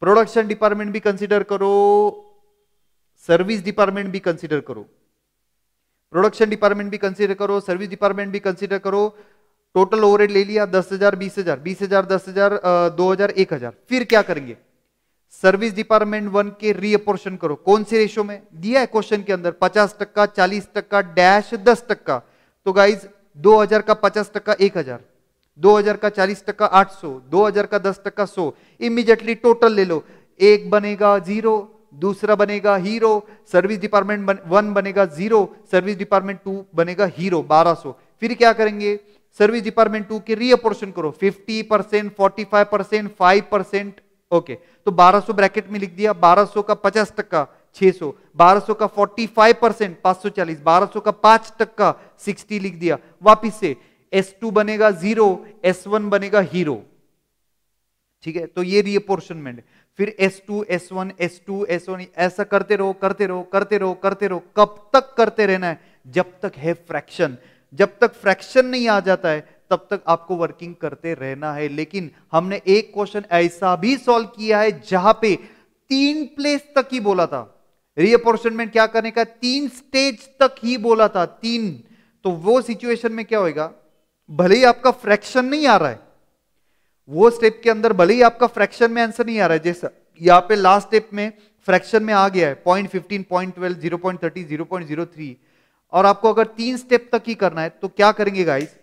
production department भी कंसिडर करो सर्विस डिपार्टमेंट भी कंसिडर करो प्रोडक्शन डिपार्टमेंट भी कंसिडर करो सर्विस डिपार्टमेंट भी कंसिडर करो टोटल ओवरहेड ले लिया दस हजार बीस हजार बीस हजार दस हजार दो हजार एक हजार फिर क्या करेंगे सर्विस डिपार्टमेंट वन के रीअपोर्शन करो कौन से रेशो में दिया है क्वेश्चन के अंदर पचास टक्का चालीस टक्का डैश दस टक्का तो गाइज दो हजार का पचास टक्का एक हजार दो हजार का चालीस टक्का आठ सौ दो हजार का दस टक्का सौ इमीजिएटली टोटल ले लो एक बनेगा जीरो दूसरा बनेगा hero service department one, one बनेगा जीरो सर्विस डिपार्टमेंट टू बनेगा हीरो बारह सो फिर क्या करेंगे सर्विस डिपार्टमेंट टू के रियपोर्शन करो fifty percent forty five percent five percent okay तो बारह सो ब्रैकेट में लिख दिया बारह सो का पचास टक्का बारह सो का फोर्टी फाइव परसेंट पांच सौ चालीस बारह का पांच टक्का सिक्सटी लिख दिया वापिस से एस टू बनेगा जीरो एस वन बनेगा हीरो ठीक है तो ये रियपोर्शनमेंट फिर S2, S1, S2, S1 ऐसा करते रहो करते रहो करते रहो करते रहो कब तक करते रहना है जब तक है फ्रैक्शन जब तक फ्रैक्शन नहीं आ जाता है तब तक आपको वर्किंग करते रहना है लेकिन हमने एक क्वेश्चन ऐसा भी सॉल्व किया है जहां पे तीन प्लेस तक ही बोला था रिअपोर्शनमेंट क्या करने का तीन स्टेज तक ही बोला था तीन तो वो सिचुएशन में क्या होगा भले ही आपका फ्रैक्शन नहीं आ रहा है वो स्टेप के अंदर भले ही आपका फ्रैक्शन में आंसर नहीं आ रहा है जैसा यहाँ पे लास्ट स्टेप में फ्रैक्शन में आ गया है point fifteen point twelve zero point thirty zero point zero three और आपको अगर तीन स्टेप तक ही करना है तो क्या करेंगे गाइस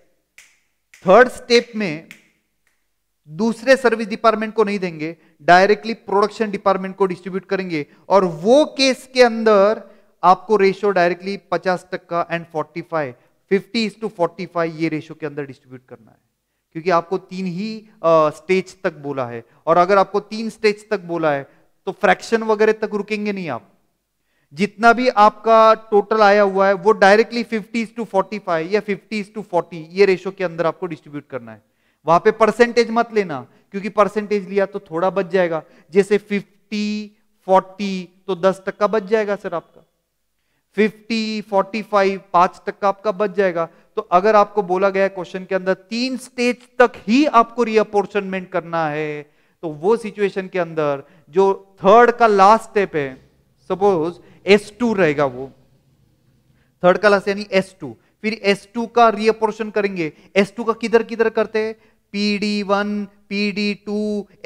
थर्ड स्टेप में दूसरे सर्विस डिपार्टमेंट को नहीं देंगे डायरेक्टली प्रोडक्शन डिपार्टमेंट को डिस्ट्रीब्यूट करेंगे और वो केस के अंदर आपको रेशियो डायरेक्टली पचास टक्का and and five fifty is to forty five ये रेशो के अंदर डिस्ट्रीब्यूट करना है क्योंकि आपको तीन ही स्टेज तक बोला है और अगर आपको तीन स्टेज तक बोला है तो फ्रैक्शन वगैरह तक रुकेंगे नहीं आप जितना भी आपका टोटल आया हुआ है वो directly fifties to forty five या फिफ्टीज टू फोर्टी ये रेशो के अंदर आपको डिस्ट्रीब्यूट करना है वहां पे परसेंटेज मत लेना क्योंकि परसेंटेज लिया तो थोड़ा बच जाएगा जैसे फिफ्टी फोर्टी तो दस टक्का बच जाएगा सर आपका फिफ्टी फोर्टी फाइव पांच टक्का आपका बच जाएगा तो अगर आपको बोला गया क्वेश्चन के अंदर तीन स्टेज तक ही आपको रीअपोर्शनमेंट करना है तो वो सिचुएशन के अंदर जो थर्ड का लास्ट स्टेप है सपोज एस टू रहेगा वो थर्ड का लास्ट यानी एस टू फिर एस टू का रीअपोर्शन करेंगे एस टू का किधर किधर करते हैं D one P D two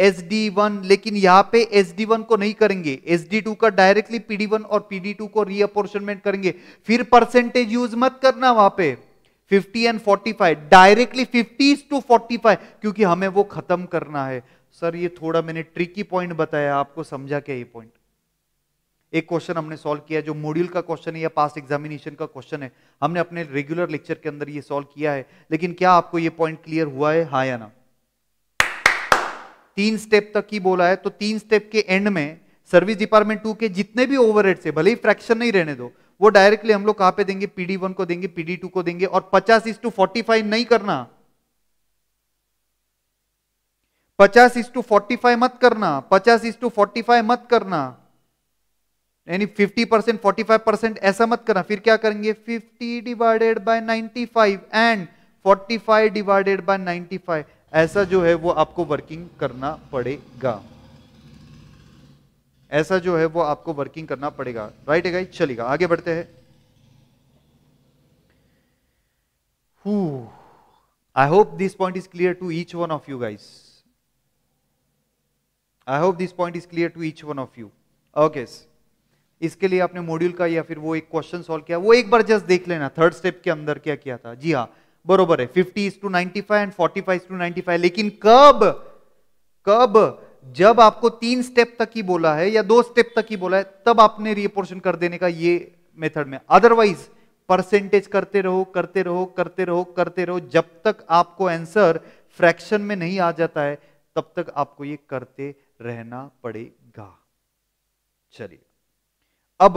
S D one लेकिन यहां पे एस डी वन को नहीं करेंगे एस डी टू का डायरेक्टली पीडी वन और पीडी टू को रीअपोर्शनमेंट करेंगे फिर परसेंटेज यूज मत करना वहां पे 50 एंड 45 डायरेक्टली 50 टू 45 क्योंकि हमें वो खत्म करना है सर ये थोड़ा मैंने ट्रिकी पॉइंट बताया आपको समझा क्या ये पॉइंट एक क्वेश्चन हमने सॉल्व किया जो मॉड्यूल का क्वेश्चन है या पास एग्जामिनेशन का क्वेश्चन है हमने अपने रेगुलर लेक्चर के अंदर ये सॉल्व किया है लेकिन क्या आपको ये पॉइंट क्लियर हुआ है हा या ना तीन स्टेप तक ही बोला है तो तीन स्टेप के एंड में सर्विस डिपार्टमेंट टू के जितने भी ओवर है भले ही फ्रैक्शन नहीं रहने दो वो डायरेक्टली हम लोग कहां पे देंगे पीडी वन को देंगे पीडी टू को देंगे और पचास इज टू फोर्टी फाइव नहीं करना पचास इज टू फोर्टी फाइव मत करना पचास इज टू फोर्टी फाइव मत करना यानी fifty percent forty five percent ऐसा मत करना फिर क्या करेंगे fifty divided by five and forty five divided by five ऐसा जो है वो आपको वर्किंग करना पड़ेगा ऐसा जो है वो आपको वर्किंग करना पड़ेगा राइट है चलेगा आगे बढ़ते हैं I hope this point is clear to each one of you guys I hope this point is clear to each one of you okay इसके लिए आपने मॉड्यूल का या फिर वो एक क्वेश्चन सॉल्व किया वो एक बार जस्ट देख लेना थर्ड स्टेप के अंदर क्या किया था जी हाँ बरोबर है fifty is to five and forty five to five लेकिन कब कब जब आपको तीन स्टेप तक ही बोला है या दो स्टेप तक ही बोला है तब आपने रिपोर्शन कर देने का ये मेथड में अदरवाइज परसेंटेज करते रहो करते रहो करते रहो करते रहो जब तक आपको आंसर फ्रैक्शन में नहीं आ जाता है तब तक आपको ये करते रहना पड़ेगा चलिए अब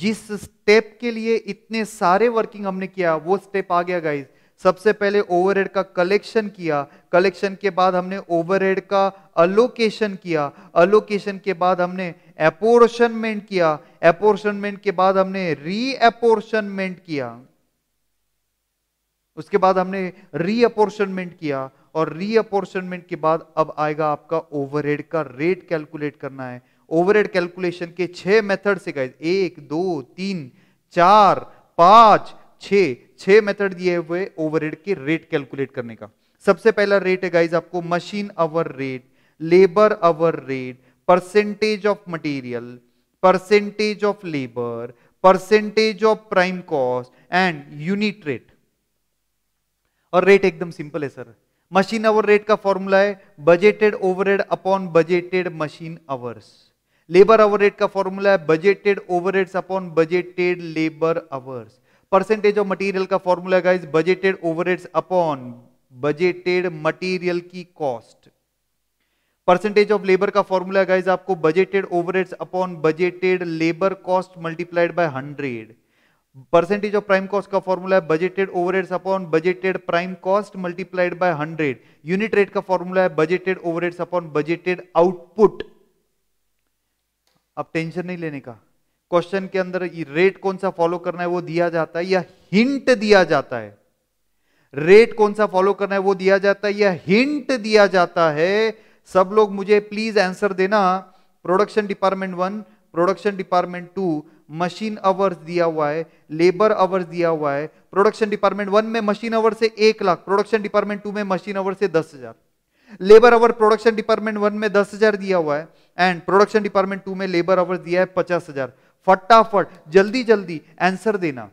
जिस स्टेप के लिए इतने सारे वर्किंग हमने किया वो स्टेप आ गया गाइज सबसे पहले ओवरहेड का कलेक्शन किया कलेक्शन के बाद हमने ओवरहेड का अलोकेशन किया अलोकेशन के बाद हमने अपोर्शनमेंट किया अपोर्शनमेंट के बाद हमने रीअपोर्शनमेंट किया उसके बाद हमने रीअपोर्शनमेंट किया और अपोर्शनमेंट के बाद अब आएगा आपका ओवरहेड का रेट कैलकुलेट करना है ओवरहेड कैलकुलेशन के छह मेथड से गए एक दो तीन चार पांच छे छे मेथड दिए हुए ओवर के रेट कैलकुलेट करने का सबसे पहला रेट है गाइज आपको machine hour rate labour hour rate percentage of material percentage of labour percentage of prime cost and unit rate और रेट एकदम सिंपल है सर मशीन अवर रेट का फॉर्मूला है budgeted overhead upon budgeted machine hours labour hour rate का formula है budgeted overheads upon budgeted labour hours percentage of material का formula guys budgeted overheads upon budgeted material की cost percentage of labour का formula guys आपको budgeted overheads upon budgeted labour cost multiplied by hundred percentage of prime cost का formula है budgeted overheads upon budgeted prime cost multiplied by hundred unit rate का formula है budgeted overheads upon budgeted output अब tension नहीं लेने का question के अंदर रेट कौन सा फॉलो करना है वो दिया जाता है या हिंट दिया जाता है रेट कौन सा फॉलो करना है वो दिया जाता है या हिंट दिया जाता है सब लोग मुझे प्लीज आंसर देना production department one production department two machine hours दिया हुआ है लेबर अवर्स दिया हुआ है प्रोडक्शन डिपार्टमेंट वन में मशीन अवर से एक लाख प्रोडक्शन डिपार्टमेंट टू में मशीन अवर से दस हजार labour hour production department one में दस हजार दिया हुआ है एंड प्रोडक्शन डिपार्टमेंट टू में लेबर अवर दिया है पचास हजार फटाफट जल्दी जल्दी आंसर देना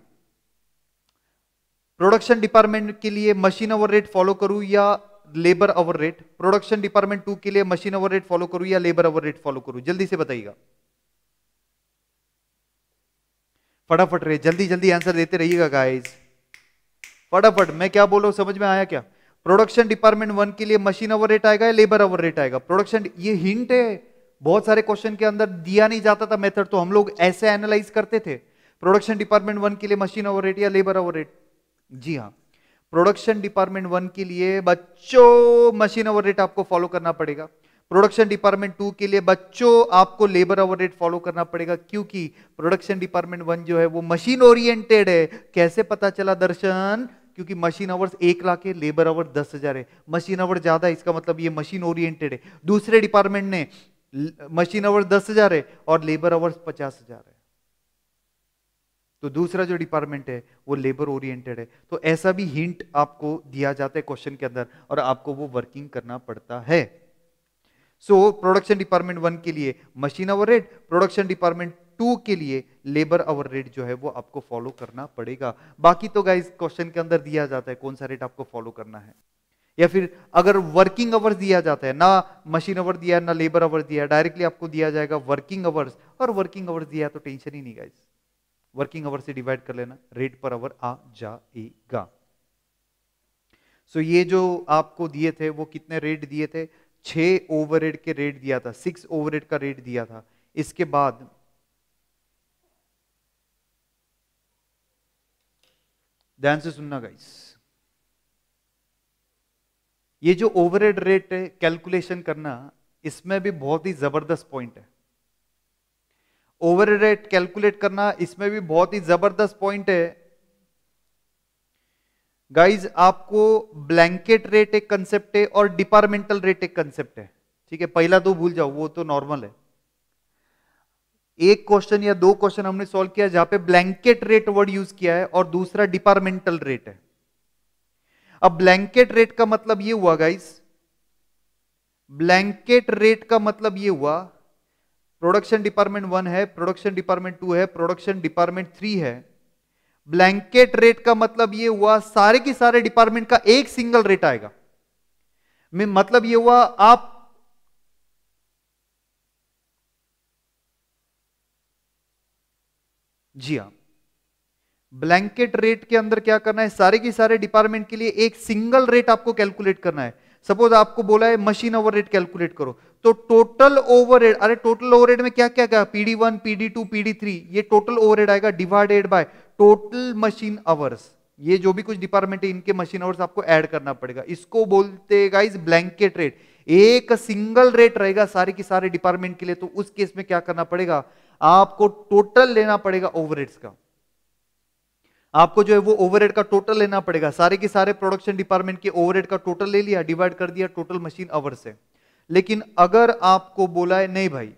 प्रोडक्शन डिपार्टमेंट के लिए मशीन ओवर रेट फॉलो करूं या labour hour rate production department two के लिए मशीन ओवर रेट फॉलो करूं या लेबर ओवर रेट फॉलो करूं जल्दी से बताइएगा फटाफट रहे जल्दी जल्दी आंसर देते रहिएगा गाइस फटाफट मैं क्या बोलो समझ में आया क्या प्रोडक्शन डिपार्टमेंट वन के लिए मशीन ओवर रेट आएगा या लेबर ओवर रेट आएगा प्रोडक्शन ये हिंट है बहुत सारे क्वेश्चन के अंदर दिया नहीं जाता था मेथड तो हम लोग ऐसे एनालाइज करते थे प्रोडक्शन डिपार्टमेंट वन के लिए मशीन ओवर या लेबर ओवर जी हाँ प्रोडक्शन डिपार्टमेंट वन के लिए बच्चों मशीन ओवर आपको फॉलो करना पड़ेगा प्रोडक्शन डिपार्टमेंट टू के लिए बच्चों आपको लेबर ओवर रेट फॉलो करना पड़ेगा क्योंकि प्रोडक्शन डिपार्टमेंट वन जो है वो मशीन ओरिएंटेड है कैसे पता चला दर्शन क्योंकि मशीन आवर्स एक लाख है लेबर आवर दस हजार है मशीन आवर ज्यादा इसका मतलब ये मशीन ओरिएंटेड है दूसरे डिपार्टमेंट ने मशीन आवर्स दस हजार है और लेबर आवर्स पचास हजार है तो दूसरा जो डिपार्टमेंट है वो लेबर ओरिएंटेड है तो ऐसा भी हिंट आपको दिया जाता है क्वेश्चन के अंदर और आपको वो वर्किंग करना पड़ता है सो प्रोडक्शन डिपार्टमेंट वन के लिए machine hour rate production department two के लिए लेबर आवर रेट जो है वो आपको फॉलो करना पड़ेगा बाकी तो गाइज क्वेश्चन के अंदर दिया जाता है कौन सा रेट आपको फॉलो करना है या फिर अगर वर्किंग आवर्स दिया जाता है ना मशीन आवर दिया ना लेबर आवर दिया डायरेक्टली आपको दिया जाएगा वर्किंग आवर्स और वर्किंग आवर्स दिया तो टेंशन ही नहीं गाइस वर्किंग आवर से डिवाइड कर लेना रेट पर आवर आ जाएगा सो so ये जो आपको दिए थे वो कितने रेट दिए थे छ ओवर के रेट दिया था सिक्स ओवर का रेट दिया था इसके बाद ध्यान से सुनना गाइस ये जो ओवरहेड रेट कैलकुलेशन करना इसमें भी बहुत ही जबरदस्त पॉइंट है ओवर रेट कैलकुलेट करना इसमें भी बहुत ही जबरदस्त पॉइंट है गाइज आपको ब्लैंकेट रेट एक कंसेप्ट है और डिपार्टमेंटल रेट एक कंसेप्ट है ठीक है पहला तो भूल जाओ वो तो नॉर्मल है एक क्वेश्चन या दो क्वेश्चन हमने सॉल्व किया जहां पे ब्लैंकेट रेट वर्ड यूज किया है और दूसरा डिपार्टमेंटल रेट है अब ब्लैंकेट रेट का मतलब ये हुआ गाइस ब्लैंकेट रेट का मतलब ये हुआ प्रोडक्शन डिपार्टमेंट वन है प्रोडक्शन डिपार्टमेंट टू है प्रोडक्शन डिपार्टमेंट थ्री है ब्लैंकेट रेट का मतलब ये हुआ सारे के सारे डिपार्टमेंट का एक सिंगल रेट आएगा में मतलब ये हुआ आप जी हाँ ब्लैंकेट रेट के अंदर क्या करना है सारे के सारे डिपार्टमेंट के लिए एक सिंगल रेट आपको कैलकुलेट करना है सपोज आपको बोला है मशीन ओवर रेट कैलकुलेट करो तो टोटल ओवर रेड अरे टोटल ओवर रेट में क्या क्या क्या PD one PD two PD three ये टोटल ओवर रेड आएगा divided by total machine hours ये जो भी कुछ डिपार्टमेंट है इनके मशीन आवर्स आपको ऐड करना पड़ेगा इसको बोलते गाइज ब्लैंकेट रेट एक सिंगल रेट रहेगा सारे के सारे डिपार्टमेंट के लिए तो उस केस में क्या करना पड़ेगा आपको टोटल लेना पड़ेगा ओवरहेड्स का आपको जो है वो ओवरहेड का टोटल लेना पड़ेगा सारे के सारे प्रोडक्शन डिपार्टमेंट के ओवरहेड का टोटल ले लिया डिवाइड कर दिया टोटल मशीन आवर से लेकिन अगर आपको बोला है नहीं भाई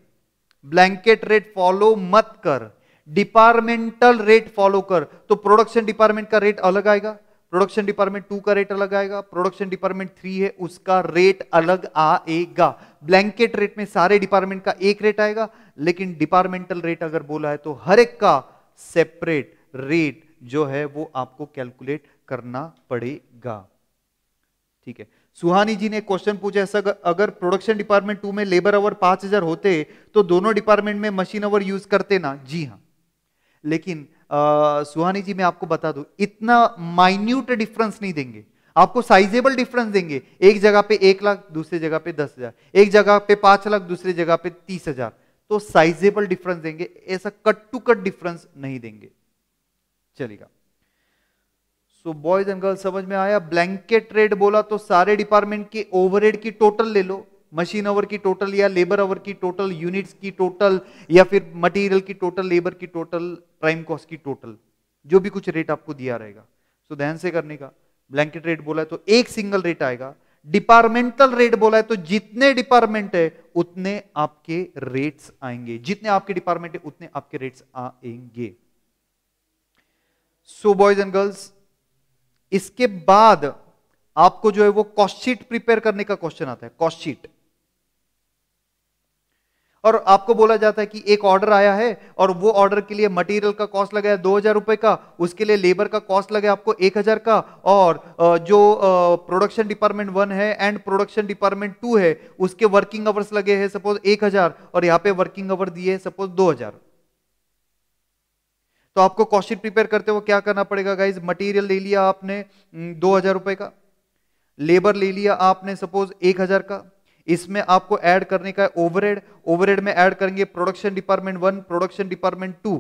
ब्लैंकेट रेट फॉलो मत कर डिपार्टमेंटल रेट फॉलो कर तो प्रोडक्शन डिपार्टमेंट का रेट अलग आएगा प्रोडक्शन डिपार्टमेंट टू का रेट अलग आएगा प्रोडक्शन डिपार्टमेंट थ्री है उसका रेट अलग आएगा ब्लैंकेट रेट में सारे डिपार्टमेंट का एक रेट आएगा लेकिन डिपार्टमेंटल रेट अगर बोला है तो हर एक का सेपरेट रेट जो है वो आपको कैलकुलेट करना पड़ेगा ठीक है सुहानी जी ने क्वेश्चन पूछा ऐसा अगर प्रोडक्शन डिपार्टमेंट टू में लेबर आवर पांच हजार होते तो दोनों डिपार्टमेंट में मशीन आवर यूज करते ना जी हाँ लेकिन आ, सुहानी जी मैं आपको बता दू इतना माइन्यूट डिफरेंस नहीं देंगे आपको साइजेबल डिफरेंस देंगे एक जगह पे एक लाख दूसरी जगह पे दस हजार एक जगह पे पांच लाख दूसरी जगह पे तीस हजार तो साइजेबल डिफरेंस देंगे ऐसा कट टू कट डिफरेंस नहीं देंगे चलेगा सो बॉयज एंड गर्ल्स समझ में आया ब्लैंकेट रेट बोला तो सारे डिपार्टमेंट के ओवरहेड की टोटल ले लो मशीन ओवर की टोटल या लेबर ओवर की टोटल यूनिट्स की टोटल या फिर मटेरियल की टोटल लेबर की टोटल प्राइम कॉस्ट की टोटल जो भी कुछ रेट आपको दिया रहेगा सो ध्यान से करने का ब्लैंकेट रेट बोला है तो एक सिंगल रेट आएगा डिपार्टमेंटल रेट बोला है तो जितने डिपार्टमेंट है उतने आपके रेट्स आएंगे जितने आपके डिपार्टमेंट है उतने आपके रेट्स आएंगे सो बॉयज एंड गर्ल्स इसके बाद आपको जो है वो कॉस्टशीट प्रिपेयर करने का क्वेश्चन आता है कॉस्टशीट और आपको बोला जाता है कि एक ऑर्डर आया है और वो ऑर्डर के लिए मटेरियल का कॉस्ट लगा है दो हजार रुपए का उसके लिए लेबर का कॉस्ट लगा आपको एक हजार का और जो प्रोडक्शन डिपार्टमेंट वन है एंड प्रोडक्शन डिपार्टमेंट टू है उसके वर्किंग आवर्स लगे हैं सपोज एक हजार और यहाँ पे वर्किंग आवर दिए सपोज दो हजार तो आपको क्वेश्चन प्रिपेयर करते हुए क्या करना पड़ेगा गाइज मटेरियल ले लिया आपने दो हजार रुपए का लेबर ले लिया आपने सपोज एक हजार का इसमें आपको ऐड करने का ओवरहेड ओवरहेड में ऐड करेंगे production department one production department two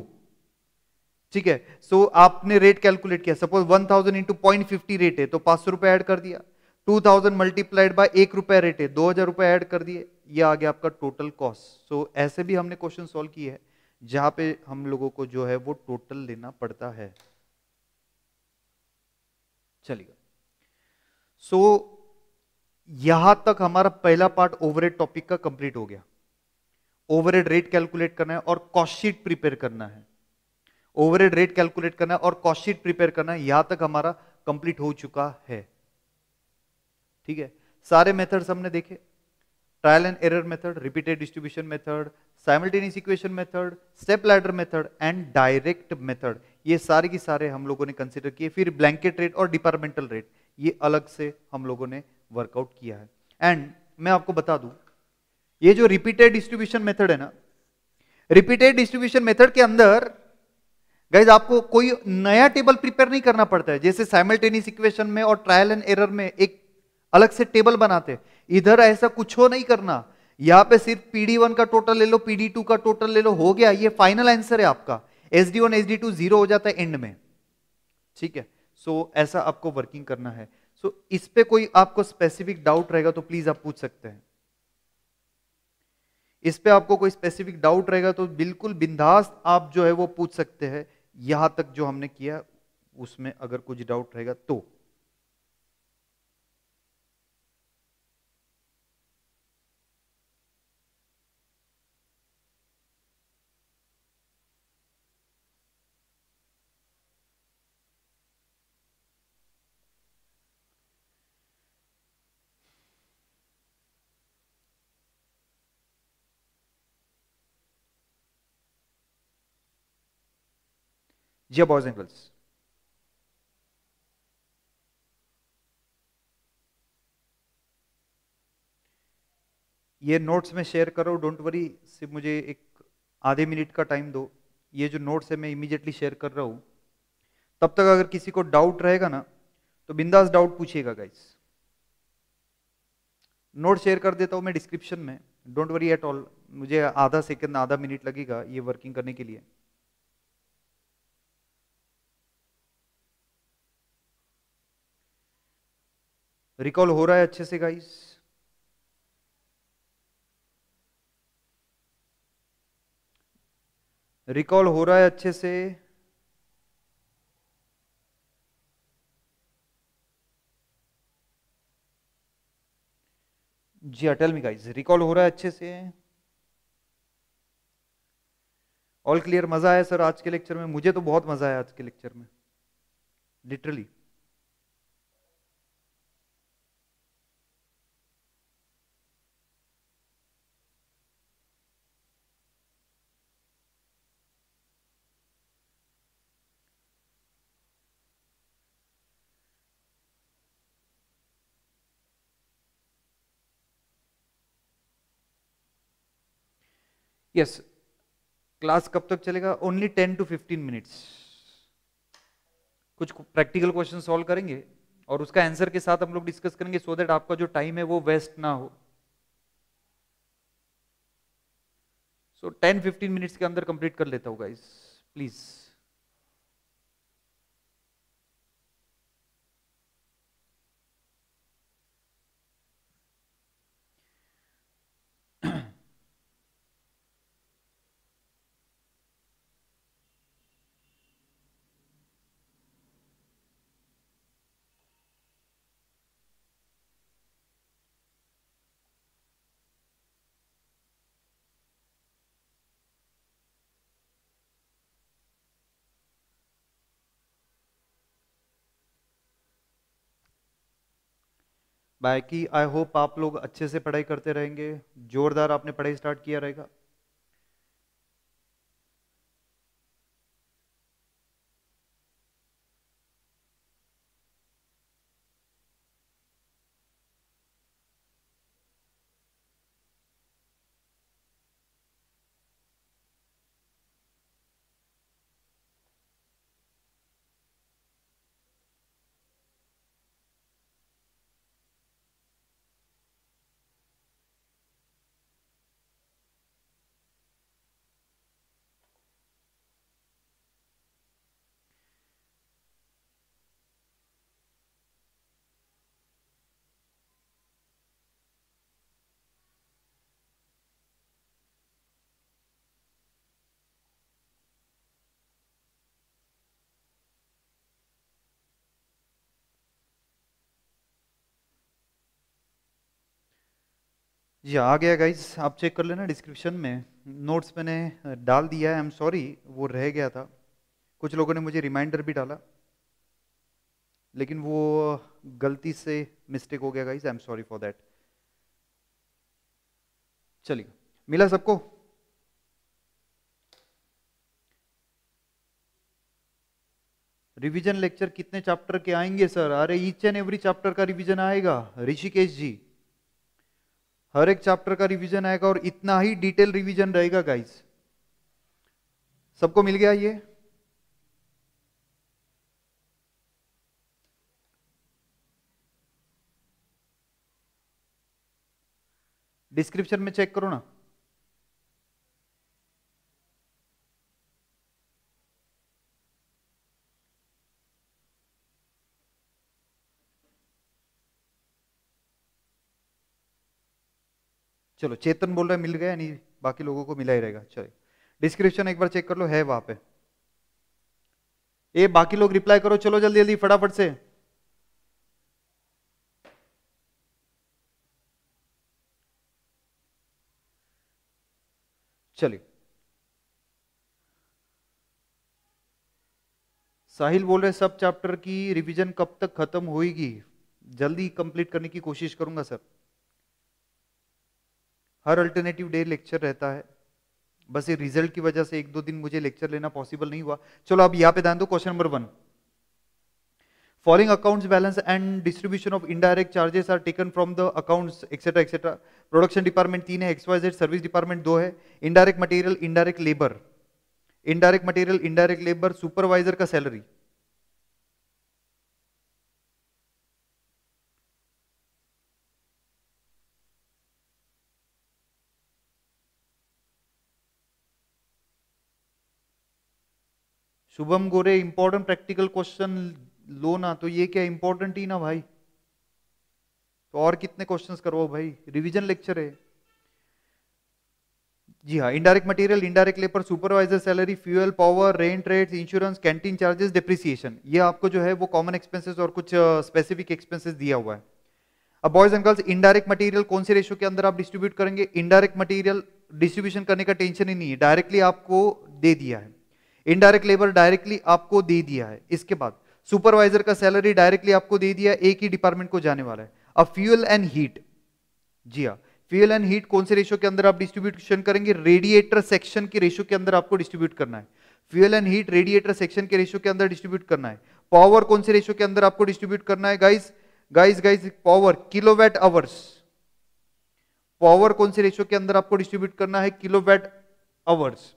ठीक है सो so, आपने रेट कैलकुलेट किया suppose one thousand into point fifty rate है तो पांच सौ रुपए ऐड कर दिया टू थाउजेंड मल्टीप्लाइड बाय एक रुपए रेट है दो हजार रुपए ऐड कर दिए ये आ गया आपका टोटल कॉस्ट सो so, ऐसे भी हमने क्वेश्चन सॉल्व किए हैं जहां पे हम लोगों को जो है वो टोटल लेना पड़ता है चलिए सो so, यहां तक हमारा पहला पार्ट ओवरहेड टॉपिक का कंप्लीट हो गया ओवरहेड रेट कैलकुलेट करना है और कॉस्टशीट प्रिपेयर करना है ओवरहेड रेट कैलकुलेट करना है और कॉस्टशीट प्रिपेयर करना है यहां तक हमारा कंप्लीट हो चुका है ठीक है सारे मेथड्स हमने देखे trial and error method repeated distribution method simultaneous equation method step ladder method and direct method ये सारे के सारे हम लोगों ने कंसिडर किए फिर ब्लैंकेट रेट और डिपार्टमेंटल रेट ये अलग से हम लोगों ने वर्कआउट किया है एंड मैं आपको बता दूं ये जो रिपीटेड डिस्ट्रीब्यूशन मेथड है ना रिपीटेड डिस्ट्रीब्यूशन मेथड के अंदर गाइज आपको कोई नया टेबल प्रिपेयर नहीं करना पड़ता है जैसे साइमल्टेनियस इक्वेशन में और ट्रायल एंड एरर में एक अलग से टेबल बनाते हैं इधर ऐसा कुछ हो नहीं करना यहां पे सिर्फ पीडी वन का टोटल ले लो पीडी टू का टोटल ले लो हो गया ये फाइनल आंसर है आपका S D one S D two zero हो जाता है एंड में ठीक है सो so, ऐसा आपको वर्किंग करना है सो so, इस पे कोई आपको स्पेसिफिक डाउट रहेगा तो प्लीज आप पूछ सकते हैं इस पे आपको कोई स्पेसिफिक डाउट रहेगा तो बिल्कुल बिंदास आप जो है वो पूछ सकते हैं यहां तक जो हमने किया उसमें अगर कुछ डाउट रहेगा तो Dear boys and girls, ये नोट्स में शेयर करो डोंट वरी सिर्फ मुझे एक आधे मिनट का टाइम दो ये जो नोट्स है मैं इमीजिएटली शेयर कर रहा हूँ तब तक अगर किसी को डाउट रहेगा ना तो बिंदास डाउट पूछिएगा गाइस नोट शेयर कर देता हूँ मैं डिस्क्रिप्शन में डोंट वरी एट ऑल मुझे आधा सेकेंड आधा मिनट लगेगा ये वर्किंग करने के लिए रिकॉल हो रहा है अच्छे से गाइस रिकॉल हो रहा है अच्छे से जी अटल मी गाइस रिकॉल हो रहा है अच्छे से ऑल क्लियर मजा आया सर आज के लेक्चर में मुझे तो बहुत मजा आया आज के लेक्चर में लिटरली यस क्लास कब तक चलेगा only ten to fifteen minutes कुछ प्रैक्टिकल क्वेश्चन सॉल्व करेंगे और उसका आंसर के साथ हम लोग डिस्कस करेंगे सो देट दैट आपका जो टाइम है वो वेस्ट ना हो सो टेन फिफ्टीन मिनट्स के अंदर कंप्लीट कर लेता हूँ गाइस प्लीज़ बाकी आई होप आप लोग अच्छे से पढ़ाई करते रहेंगे ज़ोरदार आपने पढ़ाई स्टार्ट किया रहेगा जी आ गया गाइज आप चेक कर लेना डिस्क्रिप्शन में नोट्स मैंने डाल दिया है आई एम सॉरी वो रह गया था कुछ लोगों ने मुझे रिमाइंडर भी डाला लेकिन वो गलती से मिस्टेक हो गया guys I am sorry for that चलिए मिला सबको रिवीजन लेक्चर कितने चैप्टर के आएंगे सर अरे ईच एंड एवरी चैप्टर का रिवीजन आएगा ऋषिकेश जी हर एक चैप्टर का रिवीजन आएगा और इतना ही डिटेल रिवीजन रहेगा गाइज सबको मिल गया ये डिस्क्रिप्शन में चेक करो ना चलो चेतन बोल रहा है मिल गया नहीं बाकी लोगों को मिला ही रहेगा चलो डिस्क्रिप्शन एक बार चेक कर लो है वहां पे ए बाकी लोग रिप्लाई करो चलो जल्दी जल्दी फटाफट से चलिए साहिल बोल रहे सब चैप्टर की रिवीजन कब तक खत्म होगी जल्दी कंप्लीट करने की कोशिश करूंगा सर हर अल्टरनेटिव डे लेक्चर रहता है बस ये रिजल्ट की वजह से एक दो दिन मुझे लेक्चर लेना पॉसिबल नहीं हुआ चलो अब यहां पे ध्यान दो question number one following accounts balance and distribution of indirect charges are taken from the accounts etcetera etcetera production department तीन है एक्सवाइजेड सर्विस डिपार्टमेंट दो है indirect material indirect labour indirect material indirect labour supervisor का salary Shubham Gore important practical question लो ना तो ये क्या important ही ना भाई तो और कितने क्वेश्चन करवाओ भाई रिविजन लेक्चर है जी हाँ indirect material indirect labour supervisor salary fuel power rent rate insurance canteen charges depreciation ये आपको जो है वो कॉमन एक्सपेंसेस और कुछ स्पेसिफिक एक्सपेंसेस दिया हुआ है अब boys and girls indirect material कौन से रेशो के अंदर आप डिस्ट्रीब्यूट करेंगे इंडायरेक्ट मटेरियल डिस्ट्रीब्यूशन करने का टेंशन ही नहीं है डायरेक्टली आपको दे दिया है इनडायरेक्ट लेबर डायरेक्टली आपको दे दिया है इसके बाद सुपरवाइजर का सैलरी डायरेक्टली आपको दे दिया एक ही डिपार्टमेंट को जाने वाला है अब फ्यूल एंड हीट जी हाँ फ्यूल एंड हीट कौन से रेशो के अंदर आप डिस्ट्रीब्यूशन करेंगे रेडिएटर सेक्शन के रेशो के अंदर आपको डिस्ट्रीब्यूट करना है fuel and heat radiator section के रेशियो के अंदर डिस्ट्रीब्यूट करना है पावर कौन से रेशो के अंदर आपको डिस्ट्रीब्यूट करना है guys guys guys power kilowatt hours power कौन से रेशियो के अंदर आपको डिस्ट्रीब्यूट करना है kilowatt hours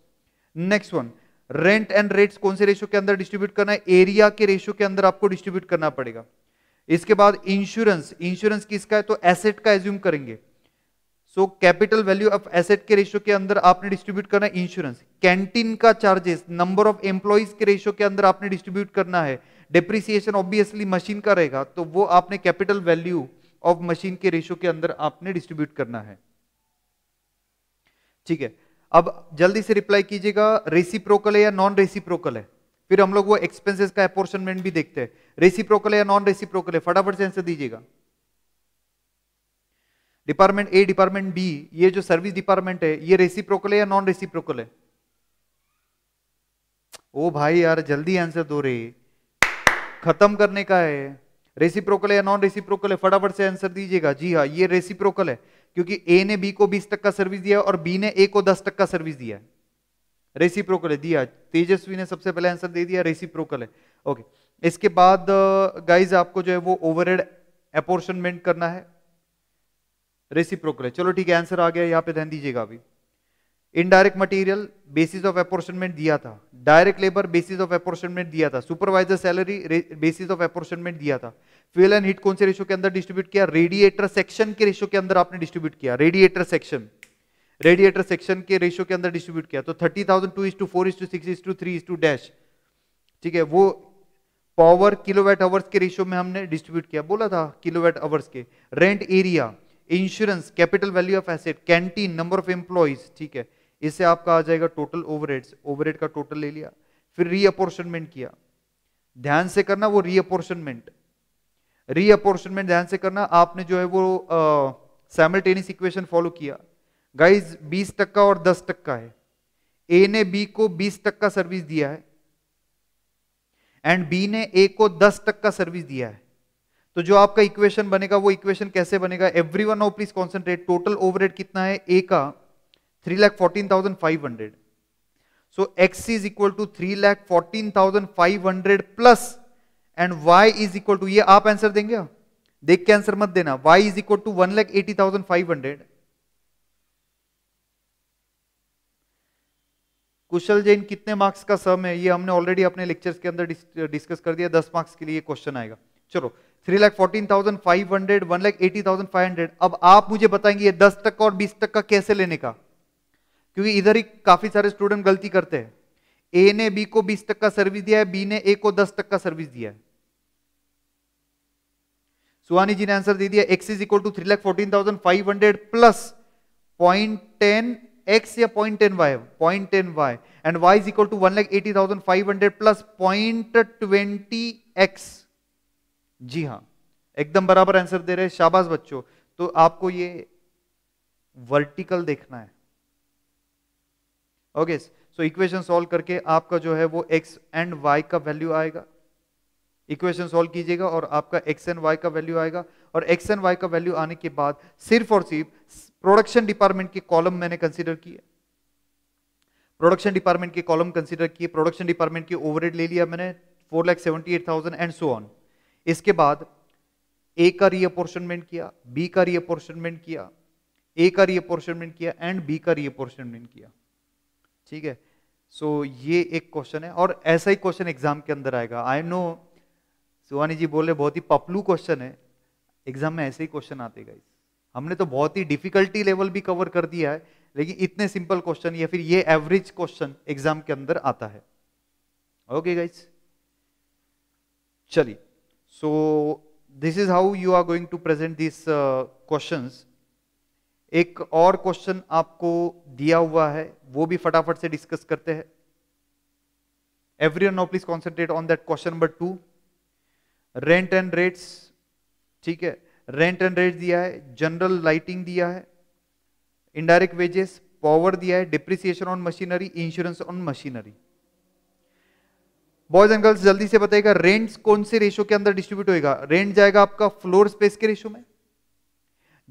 next one rent and rates कौन से रेशियो के अंदर डिस्ट्रीब्यूट करना है एरिया के रेशियो के अंदर आपको डिस्ट्रीब्यूट करना पड़ेगा इसके बाद इंश्योरेंस इंश्योरेंस किसका है तो एसेट का एज्यूम करेंगे so capital value of asset के रेशियो के अंदर आपने डिस्ट्रीब्यूट करना है इंश्योरेंस कैंटीन का चार्जेस नंबर ऑफ एम्प्लॉइज के रेशियो के अंदर आपने डिस्ट्रीब्यूट करना है डिप्रिसिएशन ऑब्वियसली मशीन का रहेगा तो वो आपने कैपिटल वैल्यू ऑफ मशीन के रेशियो के अंदर आपने डिस्ट्रीब्यूट करना है ठीक है अब जल्दी से रिप्लाई कीजिएगा रेसिप्रोकल है या नॉन रेसिप्रोकल है फिर हम लोग वो एक्सपेंसेस का अपोर्शनमेंट भी देखते हैं रेसिप्रोकल है या नॉन रेसिप्रोकल है फटाफट से आंसर दीजिएगा डिपार्टमेंट ए डिपार्टमेंट बी ये जो सर्विस डिपार्टमेंट है ये रेसिप्रोकल है या नॉन रेसिप्रोकल है ओ भाई यार जल्दी आंसर दो रे खत्म करने का है रेसिप्रोकल है या नॉन रेसिप्रोकल है फटाफट से आंसर दीजिएगा जी हाँ ये रेसिप्रोकल है क्योंकि ए ने बी को बीस तक का सर्विस दिया और बी ने ए को दस तक का सर्विस दिया है प्रोकल है दिया तेजस्वी ने सबसे पहले आंसर दे दिया रेसी प्रोकल है ओके इसके बाद गाइज uh, आपको जो है वो ओवर हेड अपोर्शनमेंट करना है रेसी प्रोकल है चलो ठीक है आंसर आ गया यहाँ पे ध्यान दीजिएगा अभी indirect material basis of apportionment दिया था direct labour basis of apportionment दिया था supervisor salary basis of apportionment दिया था फ्यूल एंड हीट कौन से रेशो के अंदर डिस्ट्रीब्यूट किया रेडिएटर सेक्शन के रेशो के अंदर आपने डिस्ट्रीब्यूट किया रेडिएटर सेक्शन रेडिएटर सेक्शन के रेशो के अंदर डिस्ट्रीब्यूट किया तो thirty thousand two is to four is to six is to three is to dash ठीक है वो पावर किलोवाट आवर्स के रेशियो में हमने डिस्ट्रीब्यूट किया बोला था किलोवेट आवर्स के rent area insurance capital value of asset canteen number of employees ठीक है इससे आपका आ जाएगा टोटल ओवरहेड्स ओवरहेड का टोटल ले लिया फिर रीअपोर्शनमेंट किया ध्यान से करना वो रीअपोर्शनमेंट रीअपोर्शनमेंट ध्यान से करना आपने जो है वो सैमल्टेनियस इक्वेशन फॉलो किया गाइज बीस टक्का और दस टक्का है ए ने बी को बीस टक्का सर्विस दिया है एंड बी ने ए को दस टक्का सर्विस दिया है तो जो आपका इक्वेशन बनेगा वो इक्वेशन कैसे बनेगा every one please concentrate total overhead कितना है ए का three lakh fourteen thousand five hundred so x is equal to three lakh fourteen thousand five hundred plus and y is equal to ये आप आंसर देंगे देख के आंसर मत देना y is equal to one lakh eighty thousand five hundred Kushal Jain कितने marks का सम है ये हमने ऑलरेडी अपने लेक्चर्स के अंदर डिस्कस कर दिया दस मार्क्स के लिए क्वेश्चन आएगा चलो three lakh fourteen thousand five hundred one lakh eighty thousand five hundred अब आप मुझे बताएंगे ये दस तक और बीस तक का कैसे लेने का क्योंकि इधर ही काफी सारे स्टूडेंट गलती करते हैं ए ने बी को बीस तक का सर्विस दिया है बी ने ए को दस तक का सर्विस दिया है सुहानी जी ने आंसर दे दिया x is equal to three lakh fourteen thousand five hundred plus point ten x या point ten y point ten y and y is equal to one lakh eighty thousand five hundred plus point twenty x जी हाँ एकदम बराबर answer दे रहे हैं शाबाश बच्चों तो आपको ये वर्टिकल देखना है okay okay, so equation solve करके आपका जो है वो एक्स एंड वाई का वैल्यू आएगा इक्वेशन सॉल्व कीजिएगा और आपका एक्स एंड वाई का वैल्यू आएगा और एक्स एंड वाई का वैल्यू आने के बाद सिर्फ और सिर्फ प्रोडक्शन डिपार्टमेंट के कॉलम मैंने कंसिडर किए प्रोडक्शन डिपार्टमेंट के कॉलम कंसिडर किए प्रोडक्शन डिपार्टमेंट के ओवरहेड ले लिया मैंने four lakh seventy eight thousand and so on इसके बाद ए का रीअपोर्शनमेंट किया बी का रीअपोर्शनमेंट किया ए का रीअपोर्शनमेंट किया एंड बी का रीअपोर्शनमेंट किया ठीक है सो so, ये एक क्वेश्चन है और ऐसा ही क्वेश्चन एग्जाम के अंदर आएगा आई नो सुवानी जी बोले बहुत ही पपलू क्वेश्चन है एग्जाम में ऐसे ही क्वेश्चन आते गाइस हमने तो बहुत ही डिफिकल्टी लेवल भी कवर कर दिया है लेकिन इतने सिंपल क्वेश्चन या फिर ये एवरेज क्वेश्चन एग्जाम के अंदर आता है ओके गाइस चलिए so this is how you are going to present this questions एक और क्वेश्चन आपको दिया हुआ है वो भी फटाफट से डिस्कस करते हैं every now please concentrate on that question number two rent and rates ठीक है रेंट एंड रेट दिया है जनरल लाइटिंग दिया है इनडायरेक्ट वेजेस पावर दिया है depreciation on machinery insurance on machinery boys and girls जल्दी से बताएगा रेंट्स कौन से रेशो के अंदर डिस्ट्रीब्यूट होएगा रेंट जाएगा आपका फ्लोर स्पेस के रेशो में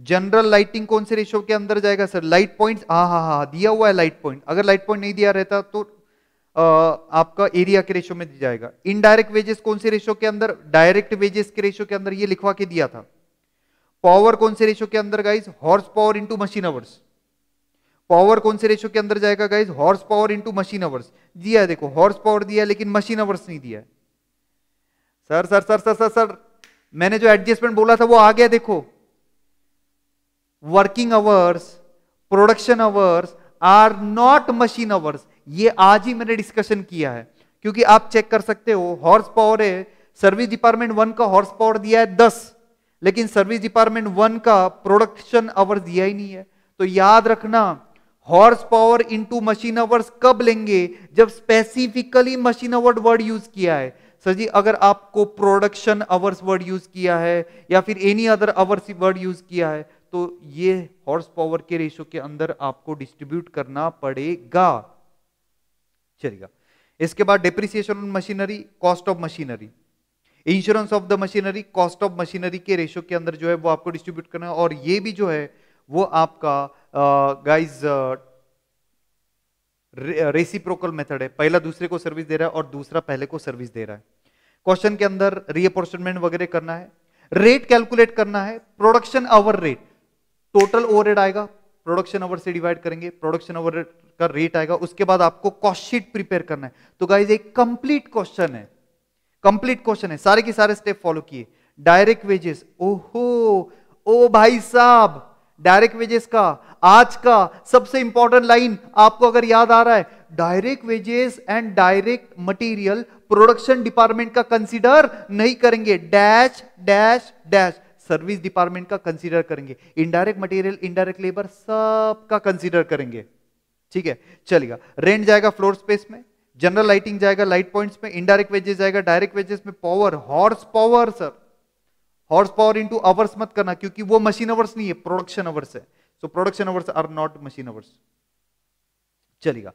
जनरल लाइटिंग कौन से रेशियो के अंदर जाएगा सर लाइट पॉइंट हाँ हाँ हाँ दिया हुआ है लाइट पॉइंट अगर लाइट पॉइंट नहीं दिया रहता तो आ, आपका एरिया के रेशियो में दिया जाएगा इनडायरेक्ट वेजेस कौन से रेशियो के अंदर डायरेक्ट वेजेस के रेशियो के अंदर ये लिखवा के दिया था पावर कौन से रेशियो के अंदर guys horse power into machine hours power कौन से रेशियो के अंदर जाएगा guys horse power into machine hours दिया है देखो हॉर्स पावर दिया लेकिन मशीन अवर्स नहीं दिया sir sir sir sir sir sir मैंने जो एडजस्टमेंट बोला था वो आ गया देखो working hours production hours are not machine hours ये आज ही मैंने डिस्कशन किया है क्योंकि आप चेक कर सकते हो हॉर्स पावर है सर्विस डिपार्टमेंट वन का हॉर्स पावर दिया है दस लेकिन सर्विस डिपार्टमेंट वन का प्रोडक्शन आवर्स दिया ही नहीं है तो याद रखना horse power into machine hours कब लेंगे जब specifically machine hours word use किया है सर जी अगर आपको प्रोडक्शन आवर्स वर्ड यूज किया है या फिर any other hours word use किया है तो ये हॉर्स पावर के रेशो के अंदर आपको डिस्ट्रीब्यूट करना पड़ेगा चलेगा इसके बाद depreciation on machinery cost of machinery insurance of the machinery cost of machinery के रेशो के अंदर जो है वो आपको डिस्ट्रीब्यूट करना है और ये भी जो है वो आपका गाइज रेसिप्रोकल मेथड है पहला दूसरे को सर्विस दे रहा है और दूसरा पहले को सर्विस दे रहा है क्वेश्चन के अंदर रिएपोर्शनमेंट वगैरह करना है रेट कैलकुलेट करना है production hour rate total over आएगा प्रोडक्शन ओवर से डिवाइड करेंगे प्रोडक्शन ओवर का रेट आएगा उसके बाद आपको कॉस्ट शीट प्रिपेयर करना है तो गाइज एक कंप्लीट क्वेश्चन है कंप्लीट क्वेश्चन है सारे के सारे स्टेप फॉलो किए डायरेक्ट वेजेस ओहो ओ भाई साहब डायरेक्ट वेजेस का आज का सबसे इंपॉर्टेंट लाइन आपको अगर याद आ रहा है direct wages and direct material production department का कंसीडर नहीं करेंगे dash dash dash service department का कंसीडर करेंगे इनडायरेक्ट मटेरियल इनडायरेक्ट लेबर सब का कंसीडर करेंगे ठीक है चलेगा रेंट जाएगा फ्लोर स्पेस में जनरल लाइटिंग जाएगा लाइट पॉइंट्स में इनडायरेक्ट वेजेस जाएगा डायरेक्ट वेजेस में power horse power sir horse power into hours मत करना क्योंकि वो मशीन अवर्स नहीं है प्रोडक्शन अवर्स है so production hours are not machine hours चलेगा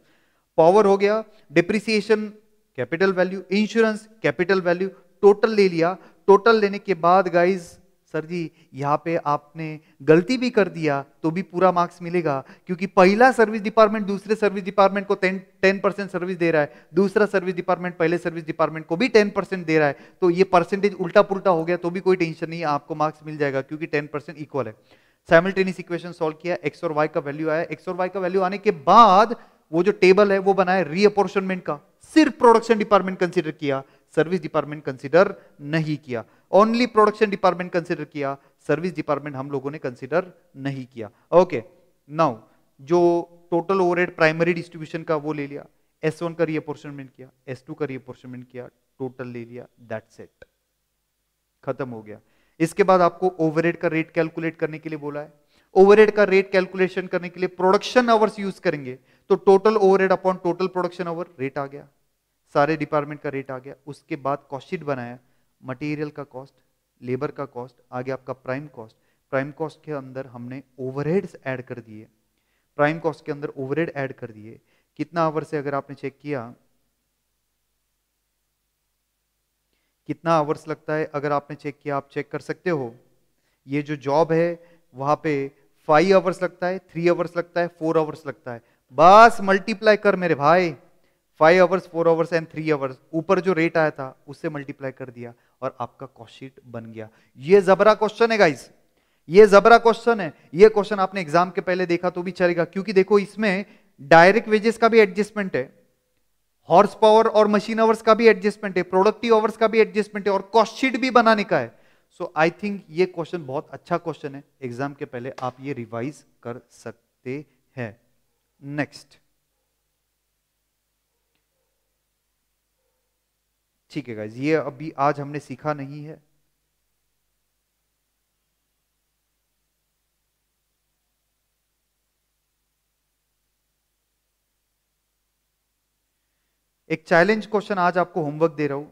पावर हो गया depreciation capital value insurance capital value total ले लिया टोटल लेने के बाद गाइज सर जी यहाँ पे आपने गलती भी कर दिया तो भी पूरा मार्क्स मिलेगा क्योंकि पहला सर्विस डिपार्टमेंट दूसरे सर्विस डिपार्टमेंट को टेन टेन परसेंट सर्विस दे रहा है दूसरा सर्विस डिपार्टमेंट पहले सर्विस डिपार्टमेंट को भी टेन परसेंट दे रहा है तो ये परसेंटेज उल्टा पुल्टा हो गया तो भी कोई टेंशन नहीं आपको मार्क्स मिल जाएगा क्योंकि टेन परसेंट इक्वल है साइमल्टेनियस इक्वेशन सॉल्व किया एक्स और वाई का वैल्यू आया एक्स और वाई का वैल्यू आने के बाद वो जो टेबल है वो बनाया रीअपोर्शनमेंट का सिर्फ प्रोडक्शन डिपार्टमेंट कंसिडर किया सर्विस डिपार्टमेंट कंसिडर नहीं किया ओनली प्रोडक्शन डिपार्टमेंट कंसिडर किया सर्विस डिपार्टमेंट हम लोगों ने कंसिडर नहीं किया ओके नाउ जो टोटल ओवरहेड प्राइमरी डिस्ट्रीब्यूशन का वो ले लिया एस वन का रिअपोर्शनमेंट किया एस टू का रिअपोर्शनमेंट किया टोटल ले लिया दैट सेट खत्म हो गया इसके बाद आपको ओवरहेड का रेट कैलकुलेट करने के लिए बोला है ओवरहेड का रेट कैलकुलेशन करने के लिए प्रोडक्शन आवर्स यूज करेंगे तो total overhead upon total production hour rate आ गया सारे डिपार्टमेंट का रेट आ गया उसके बाद कॉस्टशीट बनाया मटेरियल का कॉस्ट लेबर का कॉस्ट आगे आपका प्राइम कॉस्ट प्राइम कॉस्ट के अंदर हमने ओवरहेड्स ऐड कर दिए प्राइम कॉस्ट के अंदर ओवरहेड ऐड कर दिए कितना आवर से अगर आपने चेक किया कितना आवर्स लगता है अगर आपने चेक किया आप चेक कर सकते हो ये जो जॉब है वहां पे फाइव आवर्स लगता है थ्री आवर्स लगता है फोर आवर्स लगता है बस मल्टीप्लाई कर मेरे भाई five hours four hours and three hours ऊपर जो रेट आया था उससे मल्टीप्लाई कर दिया और आपका कॉशीट बन गया ये जबरा क्वेश्चन है गाइज ये जबरा क्वेश्चन है ये क्वेश्चन आपने एग्जाम के पहले देखा तो भी चलेगा क्योंकि देखो इसमें डायरेक्ट वेजेस का भी एडजस्टमेंट है हॉर्स पावर और मशीन आवर्स का भी एडजस्टमेंट है प्रोडक्टिव आवर्स का भी एडजस्टमेंट है और कॉस्टशीट भी बनाने का है सो आई थिंक ये क्वेश्चन बहुत अच्छा क्वेश्चन है एग्जाम के पहले आप ये रिवाइज कर सकते हैं नेक्स्ट ठीक है गाइज ये अभी आज हमने सीखा नहीं है एक चैलेंज क्वेश्चन आज आपको होमवर्क दे रहा हूं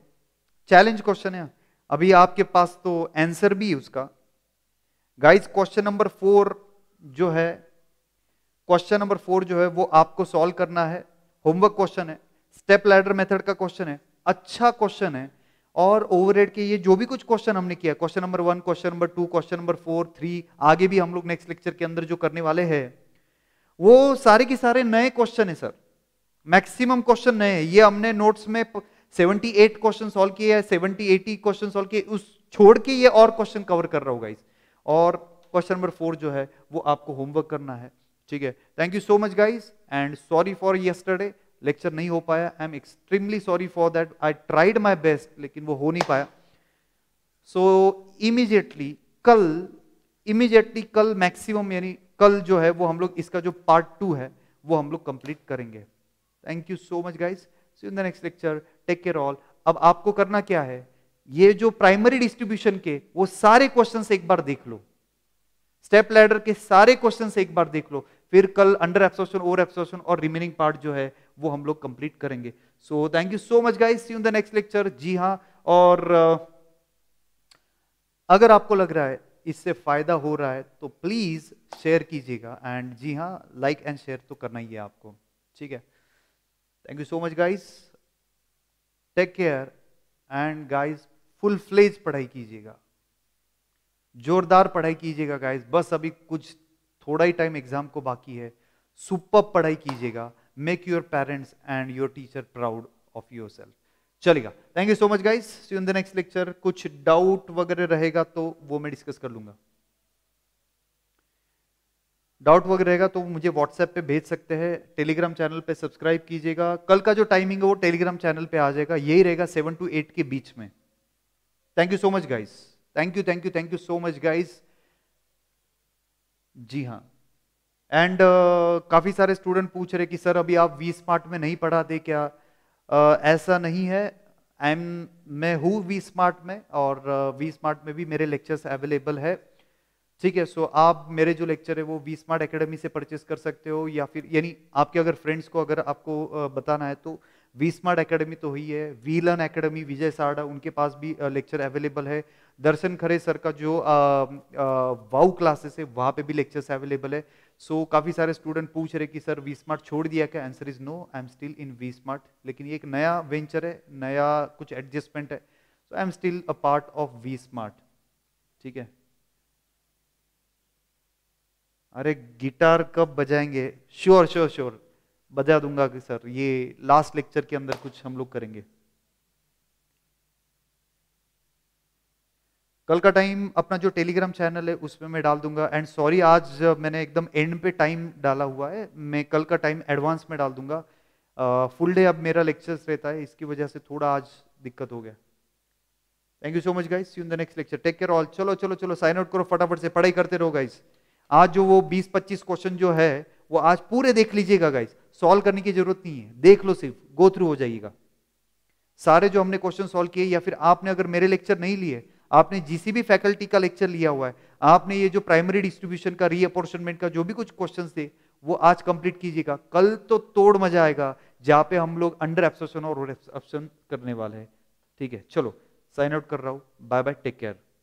चैलेंज क्वेश्चन है अभी आपके पास तो आंसर भी है उसका गाइज क्वेश्चन नंबर फोर जो है क्वेश्चन नंबर फोर जो है वो आपको सॉल्व करना है होमवर्क क्वेश्चन है स्टेप लैडर मेथड का क्वेश्चन है अच्छा क्वेश्चन है और ओवर के ये जो भी कुछ क्वेश्चन हमने किया question number one question number two question number four three आगे भी हम लोग नेक्स्ट लेक्चर के अंदर जो करने वाले हैं वो सारे के सारे नए क्वेश्चन है सर मैक्सिमम क्वेश्चन नए हैं ये हमने नोट्स में एट क्वेश्चन सॉल्व किए हैं सेवेंटी एटी क्वेश्चन सॉल्व किए उस छोड़ के ये और क्वेश्चन कवर कर रहा होगा इस और क्वेश्चन नंबर फोर जो है वो आपको होमवर्क करना है ठीक है thank you so much guys and sorry for yesterday lecture नहीं हो पाया I am extremely sorry for that I tried my best लेकिन वो हो नहीं पाया सो इमीजिएटली कल इमीजिएटली कल मैक्सिमम यानी कल जो है वो हम लोग इसका जो पार्ट टू है वो हम लोग कंप्लीट करेंगे thank you so much guys see in the next lecture take care all अब आपको करना क्या है ये जो प्राइमरी डिस्ट्रीब्यूशन के वो सारे क्वेश्चन एक बार देख लो स्टेप लैडर के सारे क्वेश्चन एक बार देख लो फिर कल अंडर एब्सॉर्प्शन ओवर एब्सॉर्प्शन और रिमेनिंग पार्ट जो है वो हम लोग कंप्लीट करेंगे so thank you so much guys see in the next lecture जी हाँ और अगर आपको लग रहा है इससे फायदा हो रहा है तो प्लीज शेयर कीजिएगा एंड जी हाँ लाइक एंड शेयर तो करना ही है आपको ठीक है thank you so much guys take care and guys full fledge पढ़ाई कीजिएगा जोरदार पढ़ाई कीजिएगा गाइस बस अभी कुछ थोड़ा ही टाइम एग्जाम को बाकी है सुपर पढ़ाई कीजिएगा make your parents and your teacher proud of yourself चलेगा thank you so much guys see in the next lecture कुछ डाउट वगैरह रहेगा तो वो मैं डिस्कस कर लूंगा डाउट वगैरह रहेगा तो मुझे व्हाट्सएप पे भेज सकते हैं टेलीग्राम चैनल पे सब्सक्राइब कीजिएगा कल का जो टाइमिंग है वो टेलीग्राम चैनल पे आ जाएगा यही रहेगा सेवन टू एट के बीच में thank you so much guys thank you thank you thank you so much guys जी हाँ एंड uh, काफ़ी सारे स्टूडेंट पूछ रहे कि सर अभी आप वी स्मार्ट में नहीं पढ़ाते क्या uh, ऐसा नहीं है आई एम मैं हूँ वी स्मार्ट में और वी uh, स्मार्ट में भी मेरे लेक्चर्स अवेलेबल है ठीक है सो so, आप मेरे जो लेक्चर है वो वी स्मार्ट अकेडमी से परचेस कर सकते हो या फिर यानी आपके अगर फ्रेंड्स को अगर आपको uh, बताना है तो वी स्मार्ट अकेडमी तो हुई है वी लर्न अकेडमी विजय साड़ा उनके पास भी लेक्चर अवेलेबल है दर्शन खरे सर का जो वाउ क्लासेस है वहाँ पे भी लेक्चर्स अवेलेबल है सो so, काफ़ी सारे स्टूडेंट पूछ रहे कि सर वी स्मार्ट छोड़ दिया क्या answer is no I am still in V Smart लेकिन ये एक नया वेंचर है नया कुछ एडजस्टमेंट है so I am still a part of V Smart ठीक है अरे गिटार कब बजाएंगे श्योर श्योर श्योर बजा दूंगा कि सर ये लास्ट लेक्चर के अंदर कुछ हम लोग करेंगे कल का टाइम अपना जो टेलीग्राम चैनल है उसमें मैं डाल दूंगा एंड सॉरी आज मैंने एकदम एंड पे टाइम डाला हुआ है मैं कल का टाइम एडवांस में डाल दूंगा फुल डे अब मेरा लेक्चर्स रहता है इसकी वजह से थोड़ा आज दिक्कत हो गया thank you so much guys see in the next lecture take care all चलो चलो चलो साइन आउट करो फटाफट से पढ़ाई करते रहो गाइस आज जो वो 20-25 क्वेश्चन जो है वो आज पूरे देख लीजिएगा गाइस सॉल्व करने की जरूरत नहीं है देख लो सिर्फ गो थ्रू हो जाइएगा सारे जो हमने क्वेश्चन सॉल्व किए या फिर आपने अगर मेरे लेक्चर नहीं लिए आपने भी फैकल्टी का लेक्चर लिया हुआ है आपने ये जो प्राइमरी डिस्ट्रीब्यूशन का रीअपोर्शनमेंट का जो भी कुछ क्वेश्चन थे वो आज कंप्लीट कीजिएगा कल तो तोड़ मजा आएगा जहां पे हम लोग अंडर एप्सन और करने वाले हैं ठीक है चलो साइन आउट कर रहा हूं बाय बाय टेक केयर